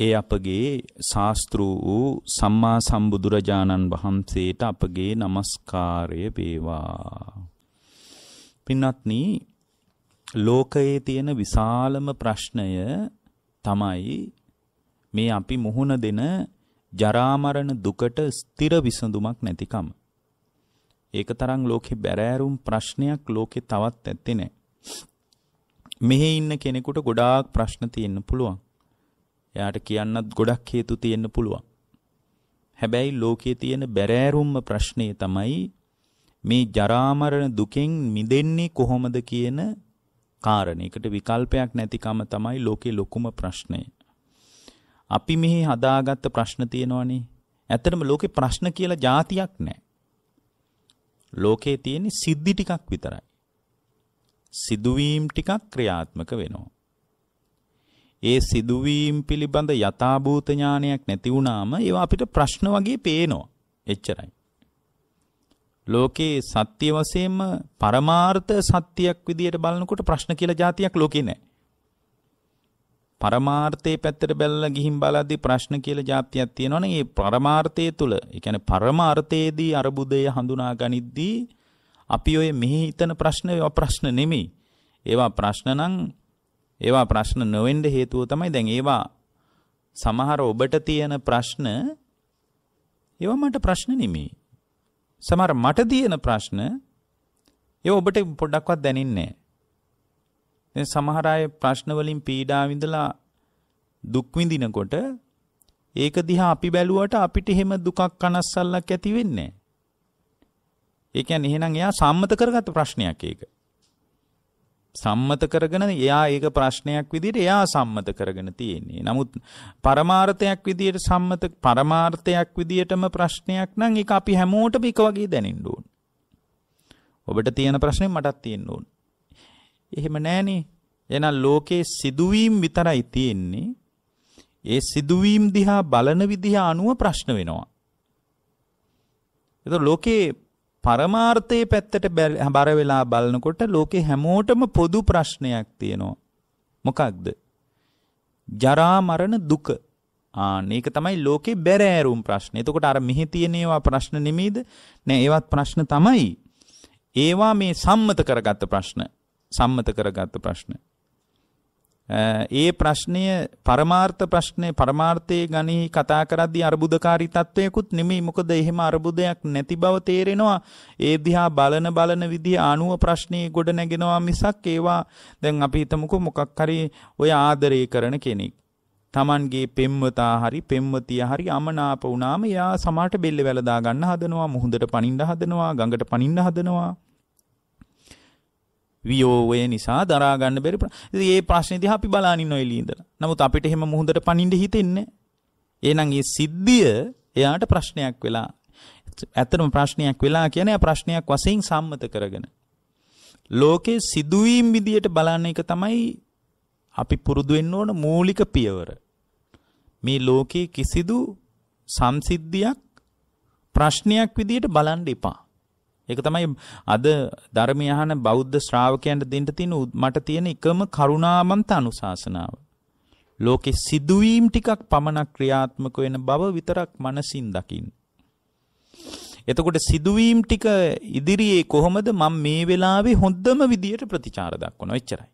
ඒ අපගේ ශාස්ත්‍රු වූ සම්මා සම්බුදුරජාණන් වහන්සේට අපගේ নমස්කාරය වේවා. පින්වත්නි ලෝකයේ තියෙන විශාලම ප්‍රශ්නය තමයි මේ අපි මුහුණ දෙන ජරා මරණ දුකට ස්ථිර විසඳුමක් නැතිකම. ඒක තරම් ලෝකේ බැරෑරුම් ප්‍රශ්නයක් ලෝකේ තවත් ඇත්තේ නැහැ. මෙහි ඉන්න කෙනෙකුට ගොඩාක් ප්‍රශ්න තියෙන්න පුළුවන්. එයාට කියන්නත් ගොඩක් හේතු තියෙන්න පුළුවන්. හැබැයි ලෝකයේ තියෙන බැරෑරුම්ම ප්‍රශ්නේ තමයි මේ ජරා දුකෙන් මිදෙන්නේ කොහොමද කියන කාරණේකට විකල්පයක් නැතිකම තමයි ලෝකේ ලොකුම ප්‍රශ්නය. අපි මෙහි හදාගත්ත ප්‍රශ්න තියෙනවනේ. ඇත්තටම ලෝකේ ප්‍රශ්න කියලා જાතියක් නැහැ. ලෝකේ තියෙන සිද්ධි ටිකක් විතරයි. සිදුවීම් ටිකක් ක්‍රියාත්මක වෙනවා. ඒ සිදුවීම් පිළිබඳ යථාභූත ඥානයක් නැති වුණාම ඒවා අපිට ප්‍රශ්න වගේ පේනවා. එච්චරයි. ලෝකේ සත්‍ය වශයෙන්ම පරමාර්ථ සත්‍යයක් විදියට බලනකොට ප්‍රශ්න කියලා જાතියක් ලෝකේ නැහැ. පරමාර්ථයේ පැත්තට බැලලා ගිහින් බලද්දී ප්‍රශ්න කියලා જાතියක් තියෙනවනේ. ඒ පරමාර්ථය තුල, ඒ කියන්නේ පරමාර්ථයේදී අරුබුදය හඳුනා ගනිද්දී අපි ඔය මෙහි හිතන ප්‍රශ්න ඒවා ප්‍රශ්න නෙමෙයි. ඒවා ප්‍රශ්න නම් ඒවා ප්‍රශ්න නොවෙන්න හේතුව තමයි දැන් ඒවා සමහර ඔබට තියෙන ප්‍රශ්න ඒවා මට ප්‍රශ්න නෙමෙයි. සමහර මට තියෙන ප්‍රශ්න ඒවා ඔබට පොඩ්ඩක්වත් දැනෙන්නේ නැහැ. දැන් සමහර අය ප්‍රශ්න වලින් පීඩා විඳලා දුක් විඳිනකොට ඒක දිහා අපි බැලුවට අපිට එහෙම දුකක් කනස්සල්ලක් ඇති වෙන්නේ නැහැ. ඒ කියන්නේ එහෙනම් එයා සම්මත කරගත්ත ප්‍රශ්නයක් ඒක. සම්මත කරගෙන එයා ඒක ප්‍රශ්නයක් විදිහට එයා සම්මත කරගෙන තියෙන්නේ. නමුත් පරමාර්ථයක් විදිහට සම්මත පරමාර්ථයක් විදිහටම ප්‍රශ්නයක් නම් ඒක අපි හැමෝටම එක වගේ දැනෙන්න ඕන. ඔබට තියෙන ප්‍රශ්නේ මටත් තියෙන්න ඕන. එහෙම නැහනේ. එහෙනම් ලෝකේ සිදුවීම් විතරයි තියෙන්නේ. ඒ සිදුවීම් දිහා බලන විදිහ අනුව ප්‍රශ්න වෙනවා. ඒක ලෝකේ පරමාර්ථයේ පැත්තට බර වෙලා බලනකොට ලෝකේ හැමෝටම පොදු ප්‍රශ්නයක් තියෙනවා. මොකක්ද? ජරා මරණ දුක. ආන්න ඒක තමයි ලෝකේ බැරෑරුම් ප්‍රශ්නේ. එතකොට අර මෙහි තියෙන ඒවා ප්‍රශ්න නෙමෙයිද? නෑ ඒවත් ප්‍රශ්න තමයි. ඒවා මේ සම්මත කරගත්ත ප්‍රශ්න. සම්මත කරගත්ත ප්‍රශ්න. ඒ ප්‍රශ්නය පරමාර්ථ ප්‍රශ්නය පරමාර්ථයේ ගනිහි කතා කරද්දී අර්බුදකාරී තත්වයකුත් නෙමෙයි මොකද එහෙම අර්බුදයක් නැති බව තේරෙනවා ඒ දිහා බලන බලන විදිහ ආණුව ප්‍රශ්නේ ගොඩ නැගෙනවා මිසක් ඒවා දැන් අපි හිතමුකෝ මොකක් හරි ඔය ආදරය කරන කෙනෙක් Tamanගේ පෙම්වතා හරි පෙම්වතිය හරි අමනාප වුණාම එයා සමාට බෙල්ල වැලදා ගන්න හදනවා මුහුදට පනින්න හදනවා ගඟට පනින්න හදනවා වියෝවය නිසා දරා ගන්න බැරි ඉතින් මේ ප්‍රශ්නේ දිහා අපි බලනින්න ඔය ලිඳලා. නමුත් අපිට එහෙම මුහුදට පනින්න හිතෙන්නේ. එහෙනම් මේ සිද්ධිය එයාට ප්‍රශ්නයක් වෙලා ඇත්තටම ප්‍රශ්නයක් වෙලා කියන්නේ ප්‍රශ්නයක් වශයෙන් සම්මත කරගෙන ලෝකේ සිදුවීම් විදියට බලන එක තමයි අපි පුරුදු වෙන්න ඕන මූලික පියවර. මේ ලෝකේ කිසිදු සම්සිද්ධියක් ප්‍රශ්නයක් විදියට බලන් එපා. ඒක තමයි අද ධර්මය අහන බෞද්ධ ශ්‍රාවකයන්ට දෙන්න තියෙන මට තියෙන එකම කරුණාමන්ත අනුශාසනාව. ලෝකේ සිදුවීම් ටිකක් පමණක් ක්‍රියාත්මක වෙන බව විතරක් මනසින් දකින්න. එතකොට සිදුවීම් ටික ඉදිරියේ කොහොමද මම මේ වෙලාවේ හොඳම විදියට ප්‍රතිචාර දක්වනවා එච්චරයි.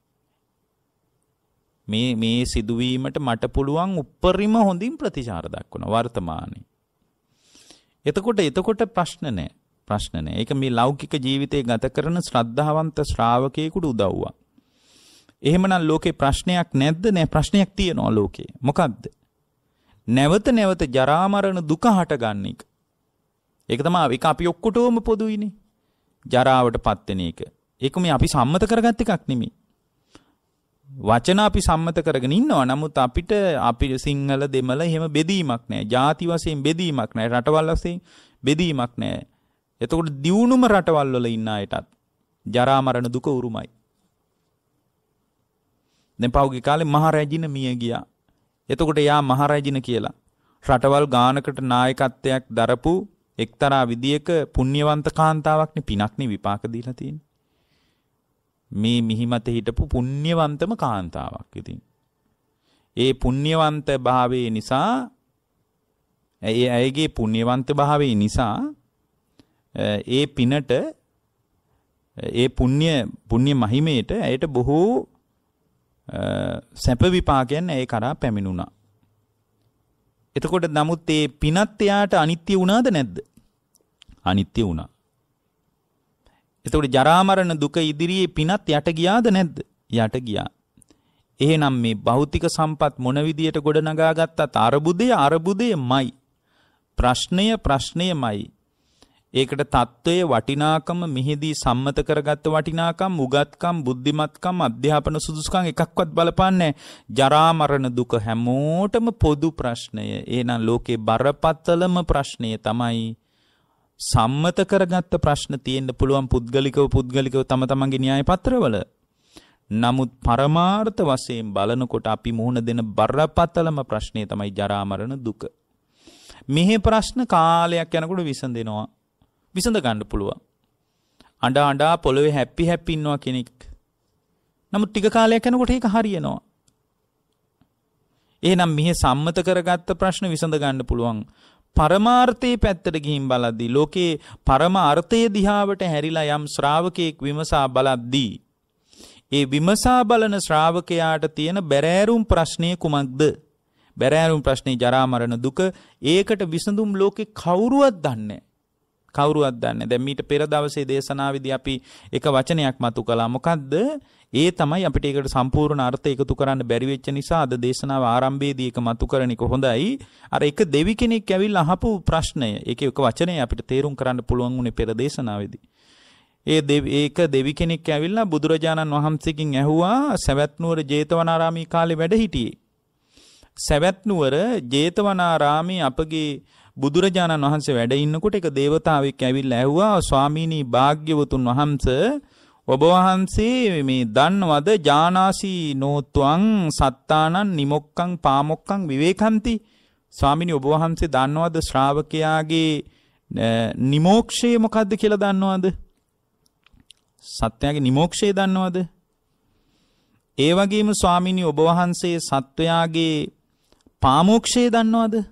මේ මේ සිදුවීමට මට පුළුවන් උප්පරිම හොඳින් ප්‍රතිචාර දක්වනවා වර්තමානයේ. එතකොට එතකොට ප්‍රශ්න නැහැ. ප්‍රශ්න නෑ. ඒක මේ ලෞකික ජීවිතේ ගත කරන ශ්‍රද්ධාවන්ත ශ්‍රාවකයෙකුට උදව්වක්. එහෙමනම් ලෝකේ ප්‍රශ්නයක් නැද්ද? නෑ ප්‍රශ්නයක් තියෙනවා ලෝකේ. මොකද්ද? නැවත නැවත ජරා මරණ දුක හටගන්න එක. ඒක තමයි ඒක අපි ඔක්කොටම පොදුයිනේ. ජරාවටපත් වෙන එක. ඒක මේ අපි සම්මත කරගත් එකක් නෙමෙයි. වචන අපි සම්මත කරගෙන ඉන්නවා. නමුත් අපිට අපි සිංහල දෙමළ එහෙම බෙදීමක් නැහැ. ಜಾති වශයෙන් බෙදීමක් නැහැ. රටවල් වශයෙන් බෙදීමක් නැහැ. එතකොට දියුණුම රටවල් වල ඉන්න අයටත් ජරා මරණ දුක උරුමයි. දැන් පහුගිය කාලේ මහරජින මිය ගියා. එතකොට යා මහරජින කියලා රටවල් ගානකට නායකත්වයක් දරපු එක්තරා විදියක පුණ්‍යවන්ත කාන්තාවක්නේ පිනක්නේ විපාක දීලා තියෙන්නේ. මේ මිහිමත හිටපු පුණ්‍යවන්තම කාන්තාවක් ඉතින්. ඒ පුණ්‍යවන්ත භාවයේ නිසා ඒ ඇයගේ පුණ්‍යවන්ත භාවයේ නිසා ඒ පිනට ඒ පුණ්‍ය පුණ්‍ය මහිමේට ඇයට බොහෝ සැප විපාකයන් ඇය කරා පැමිණුණා. එතකොට නමුත් ඒ පිනත් එයාට අනිත්‍ය වුණාද නැද්ද? අනිත්‍ය වුණා. එතකොට ජරා මරණ දුක ඉදිරියේ පිනත් යට ගියාද නැද්ද? යට ගියා. එහෙනම් මේ භෞතික සම්පත් මොන විදියට ගොඩනගා ගත්තත් අරුබුදේ අරුබුදේමයි. ප්‍රශ්නය ප්‍රශ්නයමයි. ඒකට தত্ত্বයේ වටිනාකම මිහිදී සම්මත කරගත්ත වටිනාකම් උගත්කම් බුද්ධිමත්කම් අධ්‍යාපන සුදුසුකම් එකක්වත් බලපාන්නේ ජරා මරණ දුක හැමෝටම පොදු ප්‍රශ්නය එහෙනම් ලෝකේ බරපතලම ප්‍රශ්නය තමයි සම්මත කරගත්ත ප්‍රශ්න තියෙන්න පුළුවන් පුද්ගලිකව පුද්ගලිකව තම තමන්ගේ න්‍යාය පත්‍රවල නමුත් පරමාර්ථ වශයෙන් බලනකොට අපි මුහුණ දෙන බරපතලම ප්‍රශ්නය තමයි ජරා මරණ දුක. මෙහි ප්‍රශ්න කාලයක් යනකොට විසඳෙනවා. විසඳ ගණ්ඩ පුළුවන්. අඩා අඩා පොළොවේ හැප්පි හැපින්නවා කෙනෙක්. නමුත් ටික කාලයක් යනකොට ඒක හරියනවා. එහෙනම් මෙහි සම්මත කරගත්ත ප්‍රශ්න විසඳ ගන්න පුළුවන්. පරමාර්ථයේ පැත්තට ගිහින් බලද්දී ලෝකේ පරමාර්ථයේ දිහාවට හැරිලා යම් ශ්‍රාවකයෙක් විමසා බලද්දී ඒ විමසා බලන ශ්‍රාවකයාට තියෙන බැරෑරුම් ප්‍රශ්නය කුමක්ද? බැරෑරුම් ප්‍රශ්නේ ජරා මරණ දුක ඒකට විසඳුම් ලෝකේ කවුරුවත් දන්නේ කවුරුවත් දන්නේ. දැන් මීට පෙර දවසේ දේශනාවේදී අපි එක වචනයක් මතු කළා. මොකද්ද? ඒ තමයි අපිට ඒකට සම්පූර්ණ අර්ථය එකතු කරන්න බැරි වෙච්ච නිසා අද දේශනාව ආරම්භයේදී ඒක මතු කරන එක හොඳයි. අර එක දෙවි කෙනෙක් ඇවිල්ලා අහපු ප්‍රශ්නය. ඒකේ එක වචනය අපිට තේරුම් කරන්න පුළුවන් උනේ පෙර දේශනාවේදී. ඒ ඒක දෙවි කෙනෙක් ඇවිල්ලා බුදුරජාණන් වහන්සේකින් ඇහුවා සවැත් නුවර ජේතවනාරාමී කාලේ වැඩ හිටියේ. සවැත් නුවර ජේතවනාරාමී අපගේ බුදුරජාණන් වහන්සේ වැඩ ඉන්නකොට එක දේවතාවෙක් ඇවිල්ලා ඇහුවා ස්වාමීනි භාග්‍යවතුන් වහන්ස ඔබ වහන්සේ මේ දන්නවද ජානාසි නෝත්වං සත්තානං නිමොක්කං පාමොක්කං විවේකಂತಿ ස්වාමීනි ඔබ වහන්සේ දන්නවද ශ්‍රාවකයාගේ නිමෝක්ෂය මොකද්ද කියලා දන්නවද සත්‍යයාගේ නිමෝක්ෂය දන්නවද ඒ වගේම ස්වාමීනි ඔබ වහන්සේ සත්වයාගේ පාමෝක්ෂය දන්නවද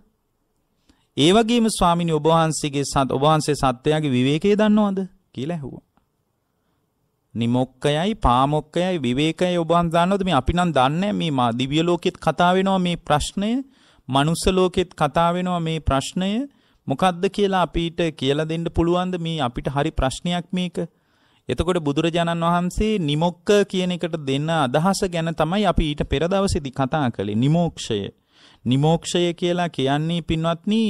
ඒවගේම ස්වාමිනි ඔබහන්සේගේ සත් ඔබහන්සේ සත්වයාගේ විවේකය දන්නවාද කියලා ඇහුවා. නිමොක්කයයි පාමොක්කයයි විවේකයයි ඔබන් දන්නවද මේ අපි නම් දන්නේ මේ මා දිව්‍ය ලෝකෙත් කතා වෙනවා මේ ප්‍රශ්නය මනුස්ස ලෝකෙත් කතා වෙනවා මේ ප්‍රශ්නය මොකද්ද කියලා අපිට කියලා දෙන්න පුළුවන්ද මේ අපිට හරි ප්‍රශ්නයක් මේක එතකොට බුදුරජාණන් වහන්සේ නිමොක්ක කියන එකට දෙන්න අදහස ගැන තමයි අපි ඊට පෙර දවසේදී කතා කළේ නිමෝක්ෂය නිමෝක්ෂය කියලා කියන්නේ පින්වත්නි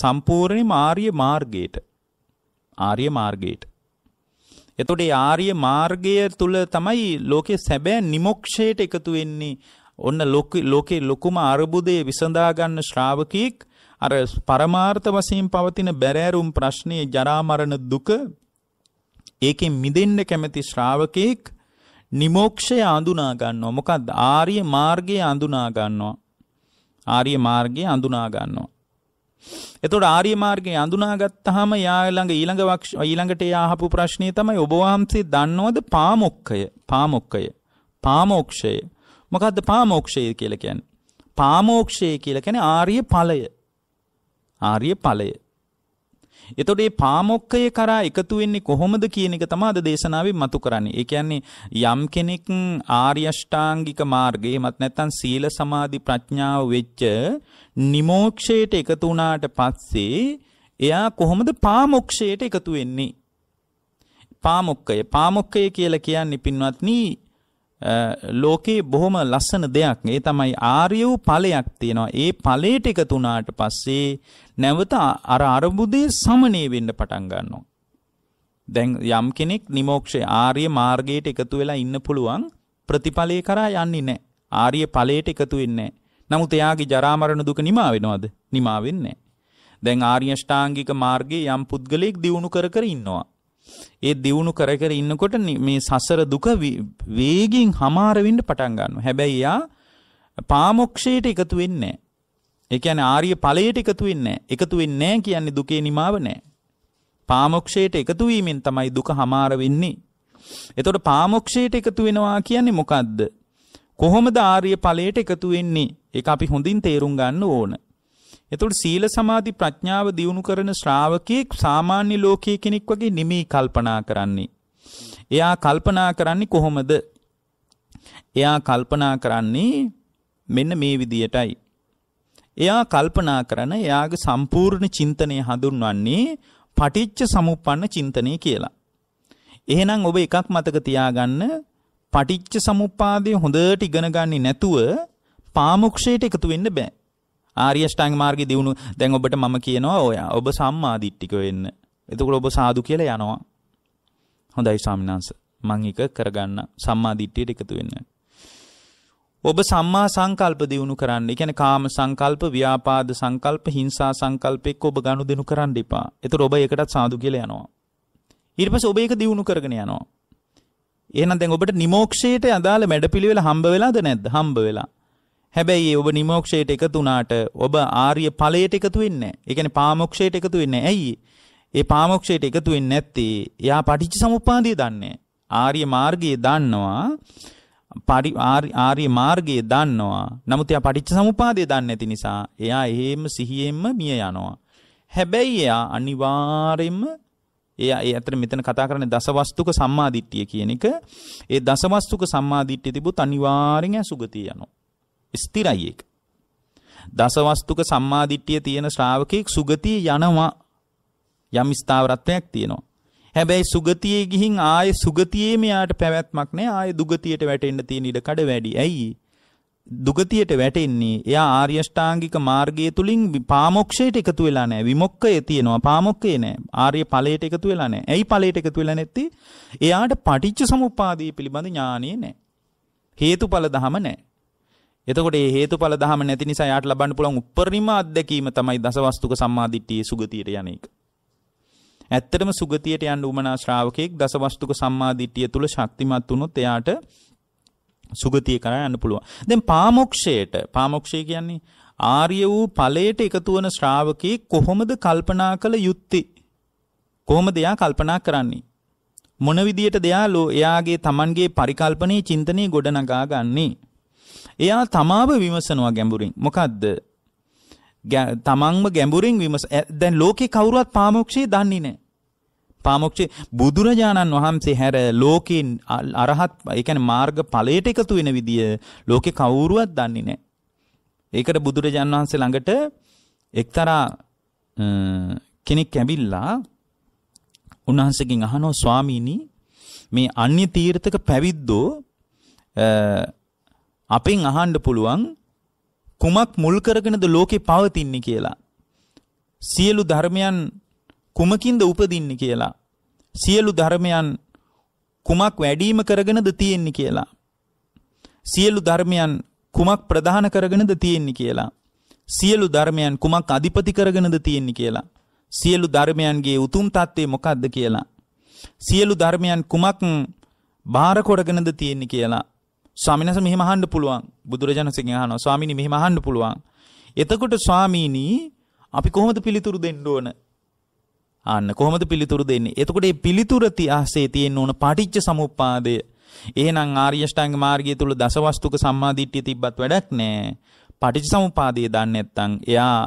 සම්පූර්ණ මාර්ය මාර්ගයට. ආර්ය මාර්ගයට. එතකොට ආර්ය මාර්ගය තුල තමයි ලෝකේ සැබෑ නිමොක්ෂයට එකතු වෙන්නේ. ඔන්න ලෝකේ ලොකුම අරුබුදේ විසඳා ගන්න ශ්‍රාවකෙක් අර පරමාර්ථ වශයෙන් පවතින බැරෑරුම් ප්‍රශ්නේ ජරා මරණ දුක ඒකෙන් මිදෙන්න කැමති ශ්‍රාවකෙක් නිමෝක්ෂය අඳුනා ගන්නවා. මොකක්ද ආර්ය මාර්ගය අඳුනා ගන්නවා. ආර්ය මාර්ගය අඳුනා ගන්නවා. එතකොට ආර්ය මාර්ගය අඳුනා ගත්තාම යා ළඟ ඊළඟ ඊළඟට යහපු ප්‍රශ්නේ තමයි ඔබ වහන්සේ දන්නවද පාමොක්කය පාමොක්කය පාමොක්ෂය මොකද්ද පාමොක්ෂය කියලා කියන්නේ පාමොක්ෂය කියලා කියන්නේ ආර්ය ඵලය ආර්ය ඵලය එතකොට මේ පාමොක්කය කරා එකතු වෙන්නේ කොහොමද කියන එක තමයි අද දේශනාවෙන් මතු කරන්නේ. ඒ කියන්නේ යම් කෙනෙක් ආර්ය අෂ්ටාංගික මාර්ගේ මත නැත්නම් සීල සමාධි ප්‍රඥාව වෙච්ච නිමෝක්ෂයට එකතු වුණාට පස්සේ එයා කොහොමද පාමොක්ෂයට එකතු වෙන්නේ? පාමොක්කය පාමොක්කය කියලා කියන්නේ පින්වත්නි ලෝකේ බොහොම ලස්සන දෙයක්. ඒ තමයි ආර්ය වූ ඵලයක් තියෙනවා. ඒ ඵලයට එකතු වුණාට පස්සේ නැවත අර අරුබුදේ සමනේ වෙන්න පටන් ගන්නවා. දැන් යම් කෙනෙක් නිමෝක්ෂේ ආර්ය මාර්ගයට එකතු වෙලා ඉන්න පුළුවන් ප්‍රතිඵලයේ කරා යන්නේ නැහැ. ආර්ය ඵලයට එකතු වෙන්නේ නමුත් එයාගේ ජරා මරණ දුක නිමා වෙනවද? නිමා වෙන්නේ නැහැ. දැන් ආර්ය ෂ්ටාංගික මාර්ගයේ යම් පුද්ගලයෙක් දියුණු කර කර ඉන්නවා. ඒ දියුණු කර කර ඉන්නකොට මේ සසර දුක වේගින් හමාර වෙන්න පටන් ගන්නවා. හැබැයි යා පාමොක්ෂයට එකතු වෙන්නේ නැහැ. ඒ කියන්නේ ආර්ය ඵලයට එකතු වෙන්නේ නැහැ. එකතු වෙන්නේ නැහැ කියන්නේ දුකේ නිමාව නැහැ. පාමොක්ෂයට එකතු වීමෙන් තමයි දුක හමාර වෙන්නේ. එතකොට පාමොක්ෂයට එකතු වෙනවා කියන්නේ මොකද්ද? කොහොමද ආර්ය ඵලයට එකතු වෙන්නේ? ඒක අපි හොඳින් තේරුම් ගන්න ඕන. එතකොට සීල සමාධි ප්‍රඥාව දියුණු කරන ශ්‍රාවකෙක් සාමාන්‍ය ලෝකයේ කෙනෙක් වගේ නෙමෙයි කල්පනා කරන්නේ. එයා කල්පනා කරන්නේ කොහොමද? එයා කල්පනා කරන්නේ මෙන්න මේ විදියටයි. එයා කල්පනා කරන එයාගේ සම්පූර්ණ චින්තනය හඳුන්වන්නේ පටිච්ච සමුප්පන්න චින්තනය කියලා. එහෙනම් ඔබ එකක් මතක තියාගන්න පටිච්ච සමුප්පාදය හොඳට ඉගෙන ගන්නේ නැතුව පාමුක්ෂයට එකතු වෙන්න බෑ. ආර්යෂ්ටාංග මාර්ගයේ දියුණු දැන් ඔබට මම කියනවා ඔය ඔබ සම්මාදිට්ඨික වෙන්න. එතකොට ඔබ සාදු කියලා යනවා. හොඳයි ස්වාමීන් වහන්සේ. මම එක කරගන්න සම්මාදිට්ඨියට එකතු වෙන්න. ඔබ සම්මා සංකල්ප දියුණු කරන්න. ඒ කියන්නේ කාම සංකල්ප, ව්‍යාපාද සංකල්ප, හිංසා සංකල්ප එක්ක ඔබ ගනුදෙනු කරන්න එපා. එතකොට ඔබ ඒකටත් සාදු කියලා යනවා. ඊට පස්සේ ඔබ ඒක දියුණු කරගෙන යනවා. එහෙනම් දැන් ඔබට නිමෝක්ෂයට අදාළ වැඩපිළිවෙල හම්බ වෙලාද නැද්ද? හම්බ වෙලා. හැබැයි ඔබ නිමෝක්ෂයට එකතුනාට ඔබ ආර්ය ඵලයට එකතු වෙන්නේ. ඒ කියන්නේ පාමොක්ෂයට එකතු වෙන්නේ. ඇයි? ඒ පාමොක්ෂයට එකතු වෙන්නේ නැත්තේ එයා පටිච්ච සමුප්පාදය දන්නේ. ආර්ය මාර්ගය දන්නවා. පරි ආර්ය මාර්ගය දන්නවා. නමුත් එයා පටිච්ච සමුප්පාදය දන්නේ නැති නිසා එයා එහෙම සිහියෙන්ම මිය යනවා. හැබැයි එයා අනිවාර්යෙන්ම එයා ඒ අතර මෙතන කතා කරන්නේ දසවස්තුක සම්මාදිට්ඨිය කියන එක. ඒ දසවස්තුක සම්මාදිට්ඨිය තිබුත් අනිවාර්යෙන් ඇසුගතිය යනවා. ස්ථිරයි ඒක. දසවස්තුක සම්මාදිට්ඨිය තියෙන ශ්‍රාවකෙක් සුගතිය යනවා යම් ස්ථාවරත්වයක් තියෙනවා. හැබැයි සුගතියේ ගිහින් ආයේ සුගතියේම යාට පැවැත්මක් නැහැ. ආයේ දුගතියට වැටෙන්න තියෙන ඉඩ කඩ වැඩි. ඇයි? දුගතියට වැටෙන්නේ එයා ආර්ය ෂ්ටාංගික මාර්ගය තුලින් පාමොක්ෂයට එකතු වෙලා නැහැ. විමුක්කය තියෙනවා. පාමොක්කේ නැහැ. ආර්ය ඵලයට එකතු වෙලා නැහැ. ඇයි ඵලයට එකතු වෙලා නැත්තේ? එයාට පටිච්ච සමුප්පාදය පිළිබඳ ඥානෙ නැහැ. හේතුඵල ධම නැහැ. එතකොට ඒ හේතුඵල ධහම නැති නිසා යාට ලබන්න පුළුවන් උපරිම අත්දැකීම තමයි දසවස්තුක සම්මාදිට්ඨියේ සුගතියට යන එක. ඇත්තටම සුගතියට යන්න උමනා ශ්‍රාවකෙක් දසවස්තුක සම්මාදිට්ඨිය තුල ශක්තිමත් වුණොත් එයාට සුගතිය කරා යන්න පුළුවන්. දැන් පාමොක්ෂයට පාමොක්ෂය කියන්නේ ආර්ය වූ ඵලයට එකතු වන ශ්‍රාවකී කොහොමද කල්පනා කළ යුත්තේ? කොහොමද එයා කල්පනා කරන්නේ? මොන විදියට දෙයාලෝ එයාගේ Tamanගේ පරිකල්පනයේ චින්තනයේ ගොඩනගා ගන්නේ? එයා තමාව විමසනවා ගැඹුරින්. මොකද්ද? තමන්ම ගැඹුරින් විමස දැන් ලෝකේ කවුරුවත් පාමොක්ෂේ දන්නේ නැහැ. පාමොක්ෂේ බුදුරජාණන් වහන්සේ හැර ලෝකේ අරහත් ඒ කියන්නේ මාර්ග ඵලයට එකතු වෙන විදිය ලෝකේ කවුරුවත් දන්නේ නැහැ. ඒකට බුදුරජාණන් වහන්සේ ළඟට එක්තරා කෙනෙක් ඇවිල්ලා උන්වහන්සේගෙන් අහනවා ස්වාමීනි මේ අන්‍ය තීර්ථක පැවිද්දෝ අපෙන් අහන්න පුළුවන් කුමක් මුල් කරගෙනද ලෝකේ පවතින්නේ කියලා. සියලු ධර්මයන් කුමකින්ද උපදින්නේ කියලා. සියලු ධර්මයන් කුමක් වැඩිම කරගෙනද තියෙන්නේ කියලා. සියලු ධර්මයන් කුමක් ප්‍රධාන කරගෙනද තියෙන්නේ කියලා. සියලු ධර්මයන් කුමක් අධිපති කරගෙනද තියෙන්නේ කියලා. සියලු ධර්මයන්ගේ උතුම් తත්වේ මොකක්ද කියලා. සියලු ධර්මයන් කුමක් බාර කොටගෙනද තියෙන්නේ කියලා. ස්වාමිනස මෙහෙම අහන්න පුළුවන් බුදුරජාණන්සේගෙන් අහනවා ස්වාමීනි මෙහෙම අහන්න පුළුවන් එතකොට ස්වාමීනි අපි කොහොමද පිළිතුරු දෙන්න ඕන අන්න කොහොමද පිළිතුරු දෙන්නේ එතකොට මේ පිළිතුර තියාසේ තියෙන්න ඕන පටිච්ච සමුප්පාදය එහෙනම් ආර්ය ෂ්ටාංග මාර්ගය තුල දසවස්තුක සම්මාදිට්ඨිය තිබ්බත් වැඩක් නැහැ පටිච්ච සමුප්පාදය දන්නේ නැත්නම් එයා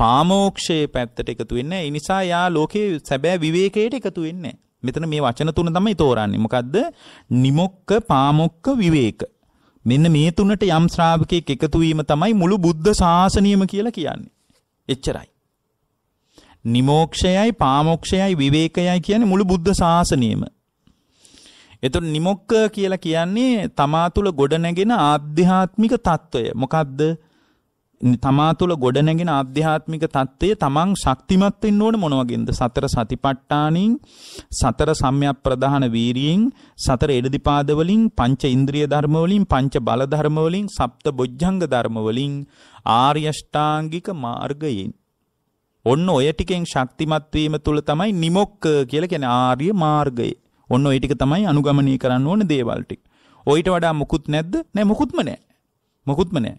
පාමෝක්ෂයේ පැත්තට එකතු වෙන්නේ ඒ නිසා එයා ලෝකේ සැබෑ විවේකයට එකතු වෙන්නේ නැහැ මෙතන මේ වචන තුන තමයි තෝරන්නේ. මොකද්ද? නිමොක්ක, පාමොක්ක, විවේක. මෙන්න මේ තුනට යම් ශ්‍රාවකෙක් එකතු වීම තමයි මුළු බුද්ධ ශාසනියම කියලා කියන්නේ. එච්චරයි. නිමෝක්ෂයයි, පාමොක්ෂයයි, විවේකයයි කියන්නේ මුළු බුද්ධ ශාසනියම. එතකොට නිමොක්ක කියලා කියන්නේ තමා තුළ ගොඩනැගෙන ආධ්‍යාත්මික తত্ত্বය. මොකද්ද? තමා තුළ ගොඩනැගෙන ආධ්‍යාත්මික தත්ත්වය තමන් ශක්තිමත් වෙන්න ඕන මොන වගේද සතර සතිපට්ඨානින් සතර සම්‍යක් ප්‍රධාන වීරියෙන් සතර එඩදිපාද වලින් පංච ඉන්ද්‍රිය ධර්ම වලින් පංච බල ධර්ම වලින් සප්ත බොජ්ජංග ධර්ම වලින් ආර්ය ෂ්ටාංගික මාර්ගයෙන් ඔන්න ඔය ටිකෙන් ශක්තිමත් වීම තුළ තමයි නිමොක්ක කියලා කියන්නේ ආර්ය මාර්ගය ඔන්න ඔය ටික තමයි අනුගමනය කරන්න ඕන දේවල් ටික ඔయిత වඩා මුකුත් නැද්ද නෑ මුකුත්ම නෑ මුකුත්ම නෑ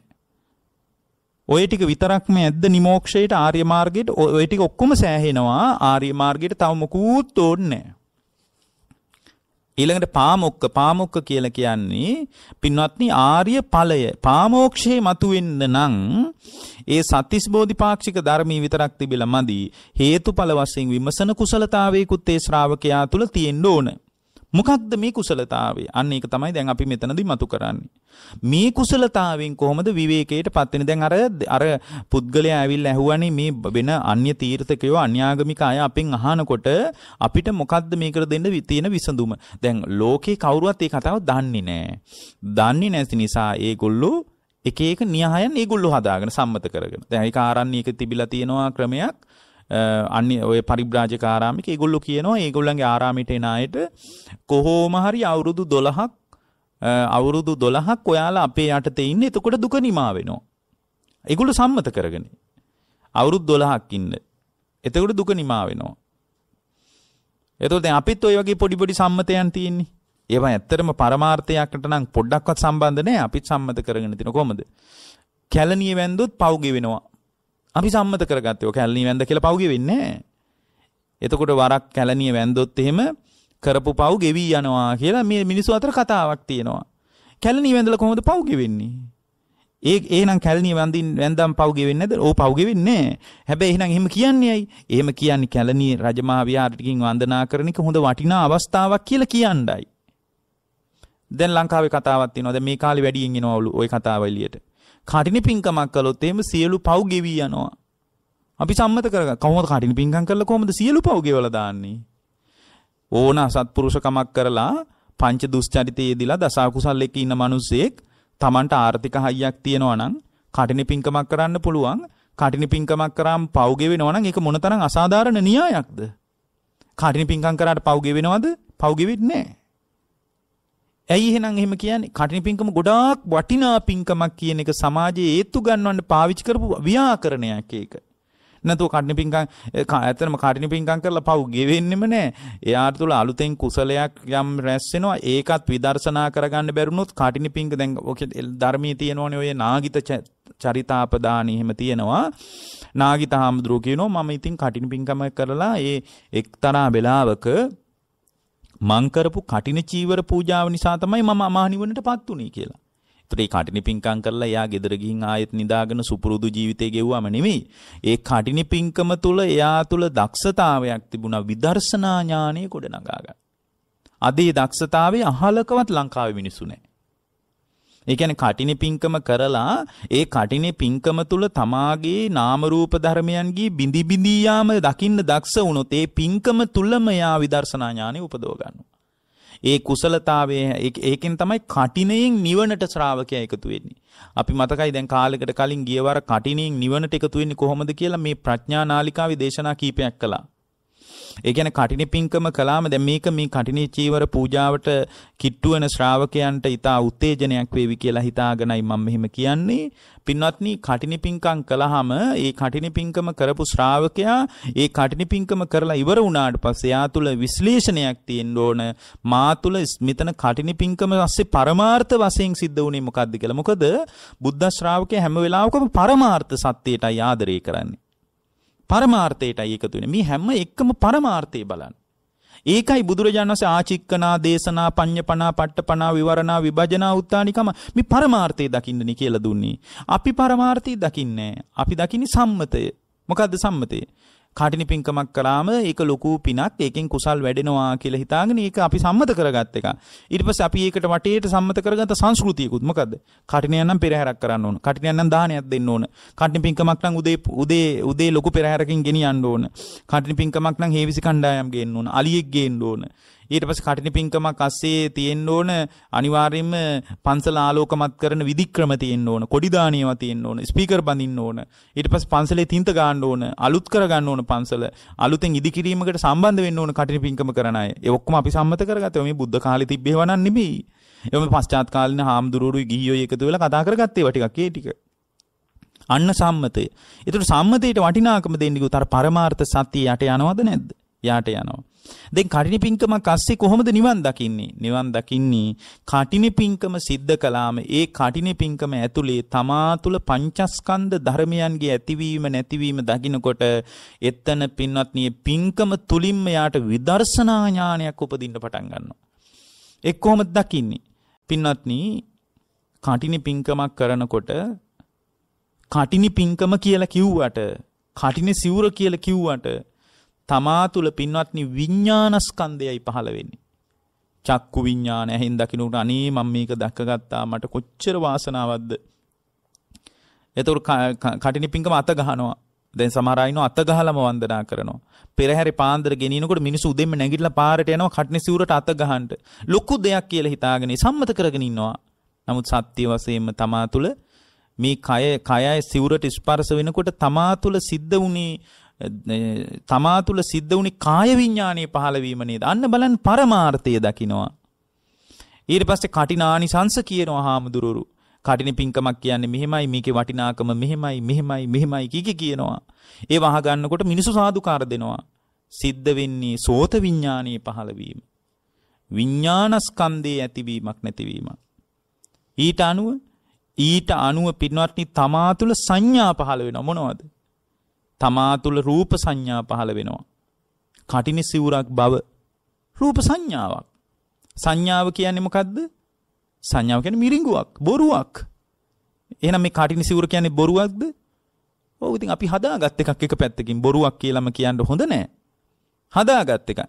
ඔය ටික විතරක්ම ඇද්ද නිමෝක්ෂයට ආර්ය මාර්ගයට ඔය ටික ඔක්කොම සෑහෙනවා ආර්ය මාර්ගයට තව මොකුත් ඕනේ ඊළඟට පාමොක්ක පාමොක්ක කියලා කියන්නේ පින්වත්නි ආර්ය ඵලය පාමෝක්ෂේ මතුවෙන්න නම් ඒ සත්‍තිස් බෝධිපාක්ෂික ධර්මී විතරක් තිබිලා මදි හේතුඵල වශයෙන් විමසන කුසලතාවේකුත් ඒ ශ්‍රාවකයා තුල තියෙන්න ඕනේ මොකක්ද මේ කුසලතාවේ? අන්න ඒක තමයි දැන් අපි මෙතනදී මතු කරන්නේ. මේ කුසලතාවෙන් කොහොමද විවේකයට පත් වෙන්නේ? දැන් අර අර පුද්ගලයා ඇවිල්ලා ඇහුවානේ මේ වෙන අන්‍ය තීර්ථකයෝ අන්‍යාගමික අය අපෙන් අහනකොට අපිට මොකද්ද මේකට දෙන්න තියෙන විසඳුම? දැන් ලෝකේ කවුරුවත් මේ කතාව දන්නේ නැහැ. දන්නේ නැති නිසා ඒගොල්ලෝ එක එක න්‍යායන් ඒගොල්ලෝ හදාගෙන සම්මත කරගෙන. දැන් ඒක ආරණ්‍යයක තිබිලා තියෙනවා ක්‍රමයක්. අන්න ඔය පරිබ්‍රාජකාරාමික ඒගොල්ලො කියනවා ඒගොල්ලන්ගේ ආරාමිට එන අයට කොහොම හරි අවුරුදු දොළහක් අවුරුදු දොළහක් ඔයාලා අපේ යටතේ ඉන්න එතකොට දුක නිමා වෙනවා. ඒගොල්ලෝ සම්මත කරගෙන. අවුරුදු 12ක් ඉන්න. එතකොට දුක නිමා වෙනවා. එතකොට දැන් අපිත් ওই වගේ පොඩි පොඩි සම්මතයන් තියෙන්නේ. ඒවා ඇත්තටම පරමාර්ථයකට නම් පොඩ්ඩක්වත් සම්බන්ධ නැහැ. අපිත් සම්මත කරගෙන තින කොහොමද? කැලණිය වැන්දොත් පව් ගෙවෙනවා. අපි සම්මත කරගත්තේ ඔය කැලණිය වැන්ද කියලා පව් ගෙවෙන්නේ එතකොට වරක් කැලණිය වැන්දොත් එහෙම කරපු පව් ගෙවි යනවා කියලා මේ මිනිස්සු අතර කතාවක් තියෙනවා. කැලණිය වැන්දලා කොහොමද පව් ගෙවෙන්නේ? ඒ එහෙනම් කැලණිය වැන්දින් වැන්දම් පව් ගෙවෙන්නේ නැද? ඕ පව් ගෙවෙන්නේ නැහැ. හැබැයි එහෙනම් එහෙම කියන්නේ ඇයි? එහෙම කියන්නේ කැලණිය රජමහා විහාරයටකින් වන්දනා කරන එක හොඳ වටිනා අවස්ථාවක් කියලා කියන්නයි. දැන් ලංකාවේ කතාවක් තියෙනවා. දැන් මේ කාලේ වැඩියෙන් එනවලු ওই කතාව එළියට. කටින පින්කමක් කළොත් එහෙම සියලු පව් ගෙවී යනවා. අපි සම්මත කරග කොහොමද කටින පින්කම් කරලා කොහොමද සියලු පව් ගෙවලා දාන්නේ? ඕන අසත්පුරුෂකමක් කරලා පංච දුස්චරිතයේදීලා දසකුසල් එක ඉන්න මිනිස්සෙක් Tamanට ආර්ථික හයියක් තියෙනවා නම් කටින පින්කමක් කරන්න පුළුවන්. කටින පින්කමක් කරාම පව් ගෙවෙනවා නම් ඒක මොනතරම් අසාධාරණ න්‍යායක්ද? කටින පින්කම් කරාට පව් ගෙවෙනවද? පව් ගෙවෙන්නේ නැහැ. ඇයි එහෙනම් එහෙම කියන්නේ? කටින පිංකම ගොඩාක් වටිනා පිංකමක් කියන එක සමාජයේ ඒත්තු ගන්නවන්න පාවිච්චි කරපු ව්‍යාකරණයක් ඒක. නැතුව කටින පිංකම් ඇත්තටම කටින පිංකම් කරලා පව් ගෙවෙන්නෙම නෑ. එයාට තුල අලුතෙන් කුසලයක් යම් රැස් වෙනවා. ඒකත් විදර්ශනා කරගන්න බැරුණොත් කටින පිංක දැන් ඔක ධර්මයේ තියෙනවනේ ඔය නාගිත චරිතාපදානි එහෙම තියෙනවා. නාගිත හාමුදුරුවෝ කියනවා මම ඉතින් කටින පිංකම කරලා ඒ එක්තරා වෙලාවක මං කරපු කටින චීවර පූජාව නිසා තමයි මම අමා නිවනටපත් උනේ කියලා. ඒතර ඒ කටින පිංකම් කරලා එයා ගෙදර ගිහින් ආයෙත් නිදාගෙන සුපුරුදු ජීවිතේ ගෙවුවම නෙමෙයි. ඒ කටින පිංකම තුල එයා තුල දක්ෂතාවයක් තිබුණා විදර්ශනා ඥානෙ ගොඩනගා ගන්න. අද ඒ දක්ෂතාවයේ අහලකවත් ලංකාවේ මිනිස්සු නැහැ. ඒ කියන්නේ කටිනේ පිංකම කරලා ඒ කටිනේ පිංකම තුල තමාගේ නාම රූප ධර්මයන්ගේ බිඳි බිඳී යාම දකින්න දක්ෂ වුණොත් ඒ පිංකම තුලම යා විදර්ශනා ඥානෙ උපදව ගන්නවා. ඒ කුසලතාවය ඒකෙන් තමයි කටිනයෙන් නිවනට ශ්‍රාවකය එකතු වෙන්නේ. අපි මතකයි දැන් කාලෙකට කලින් ගියවර කටිනයෙන් නිවනට එකතු වෙන්නේ කොහොමද කියලා මේ ප්‍රඥා නාලිකාවේ දේශනා කීපයක් කළා. ඒ කියන්නේ කටිනි පිංකම කළාම දැන් මේක මේ කටිනි චීවර පූජාවට කිට්ටු වෙන ශ්‍රාවකයන්ට ඊට උත්තේජනයක් වේවි කියලා හිතාගෙනයි මම මෙහෙම කියන්නේ. පින්වත්නි කටිනි පිංකම් කළාම ඒ කටිනි පිංකම කරපු ශ්‍රාවකයා ඒ කටිනි පිංකම කරලා ඉවර වුණාට පස්සේ යා තුල විශ්ලේෂණයක් තියෙන්න ඕන. මා තුල මෙතන කටිනි පිංකම ඇස්සේ පරමාර්ථ වශයෙන් සිද්ධ වුණේ මොකද්ද කියලා. මොකද බුද්ධ ශ්‍රාවකයා හැම වෙලාවකම පරමාර්ථ සත්‍යයටයි ආදරය කරන්නේ. පරමාර්ථයටයි එකතු වෙන්නේ. මේ හැම එකම පරමාර්ථය බලන්න. ඒකයි බුදුරජාණන් වහන්සේ ආචික්කනා දේශනා පඤ්ඤපනා පට්ඨපනා විවරණා විභජනා උත්තානිකම මේ පරමාර්ථය දකින්නනි කියලා දුන්නේ. අපි පරමාර්ථය දකින්නේ අපි දකින්නේ සම්මතය. මොකද්ද සම්මතය? කටිනි පිංකමක් කළාම ඒක ලොකු පිනක් ඒකෙන් කුසල් වැඩෙනවා කියලා හිතාගෙන ඒක අපි සම්මත කරගත් එක. ඊට පස්සේ අපි ඒකට වටේට සම්මත කරගත්ත සංස්කෘතියකුත් මොකද්ද? කටිනියන් නම් පෙරහැරක් කරන්න ඕන. කටිනියන් නම් දානයක් දෙන්න ඕන. කටිනි පිංකමක් නම් උදේ උදේ උදේ ලොකු පෙරහැරකින් ගෙනියන්න ඕන. කටිනි පිංකමක් නම් හේවිසි කණ්ඩායම් ගේන්න ඕන. අලියෙක් ගේන්න ඕන. ඊට පස්සේ කටින පිංකමක් අස්සේ තියෙන්න ඕන අනිවාර්යයෙන්ම පන්සල ආලෝකමත් කරන විධික්‍රම තියෙන්න ඕන කොඩි දානියවා තියෙන්න ඕන ස්පීකර් බඳින්න ඕන ඊට පස්සේ පන්සලේ තින්ත ගන්න ඕන අලුත් කර ගන්න ඕන පන්සල අලුතෙන් ඉදිකිරීමකට සම්බන්ධ වෙන්න ඕන කටින පිංකම කරන අය ඒ ඔක්කොම අපි සම්මත කරගත්තා මේ බුද්ධ කාලේ තිබ්බේව නම් නෙමෙයි එම පස්්චාත් කාලන හාමුදුරුවරු ගියෝ එකතු වෙලා කතා කරගත්තේ වටිකක් ඒටික. අන්න සම්මතය. එතුට සම්මතයට වටිනාකම දෙන්නෙකු තර පරමාර්ථ සතිය යට යනවද නැද්ද යාට යනවා. දැන් කටිනි පිංකමක් අස්සේ කොහොමද නිවන් දකින්නේ? නිවන් දකින්නේ කටිනි පිංකම සිද්ධ කළාම ඒ කටිනි පිංකම ඇතුලේ තමා තුළ පංචස්කන්ධ ධර්මයන්ගේ ඇතිවීම නැතිවීම දකිනකොට එතන පින්වත්නි පිංකම තුලින්ම යාට විදර්ශනා ඥානයක් උපදින්න පටන් ගන්නවා. ඒ කොහොමද දකින්නේ? පින්වත්නි කටිනි පිංකමක් කරනකොට කටිනි පිංකම කියලා කිව්වට කටිනි සිවුර කියලා කිව්වට තමා තුළ පින්වත්නි විඤ්ඥානස්කන්දයයි පහළ වෙන්නේ. චක්කු විඤ්ඥාන ඇහෙන් දකිනුට අනේ මං මේක දැක්කගත්තා මට කොච්චර වාසනාවද්ද. එතුර කටිනි පිංකම අත ගහනවා දැන් සමරයින අත ගහලම වන්දනා කරනවා. පෙරහැරි පාන්දර ගෙනිනකොට මිනිස්සු උදෙම නැගිටලා පාරට යනවා කටනේ සිවුරට අත ගහන්න. ලොකු දෙයක් කියලා හිතාගෙන සම්මත කරගෙන ඉන්නවා. නමුත් සත්‍ය වශයෙන්ම තමා තුළ මේ කය කයයි සිවුරට ස්පර්ශ වෙනකොට තමා තුළ සිද්ධ වුණේ තමා තුළ සිද්ධ වුණේ කාය විඥානයේ පහළවීම නේද? අන්න බලන්න පරමාර්ථය දකිනවා. ඊට පස්සේ කටිනානිසංශ කියනවා හාමුදුරුවෝ. කටින පිංකමක් කියන්නේ මෙහෙමයි මේකේ වටිනාකම මෙහෙමයි මෙහෙමයි මෙහෙමයි කීකී කියනවා. ඒ වහ ගන්නකොට මිනිසු සාදුකාර දෙනවා. සිද්ධ වෙන්නේ සෝත විඥානයේ පහළවීම. විඥානස්කන්ධයේ ඇතිවීමක් නැතිවීමක්. ඊට අනුව ඊට අනුව පින්වත්නි තමා තුළ සංඥා පහළ වෙනවා මොනවද? තමා තුළ රූප සංඥා පහළ වෙනවා. කටිනි සිවුරක් බව රූප සංඥාවක්. සංඥාව කියන්නේ මොකද්ද? සංඥාව කියන්නේ මිරිඟුවක්, බොරුවක්. එහෙනම් මේ කටිනි සිවුර කියන්නේ බොරුවක්ද? ඔව් ඉතින් අපි හදාගත් එකක් එක පැත්තකින් බොරුවක් කියලාම කියන්න හොඳ නෑ. හදාගත් එකයි.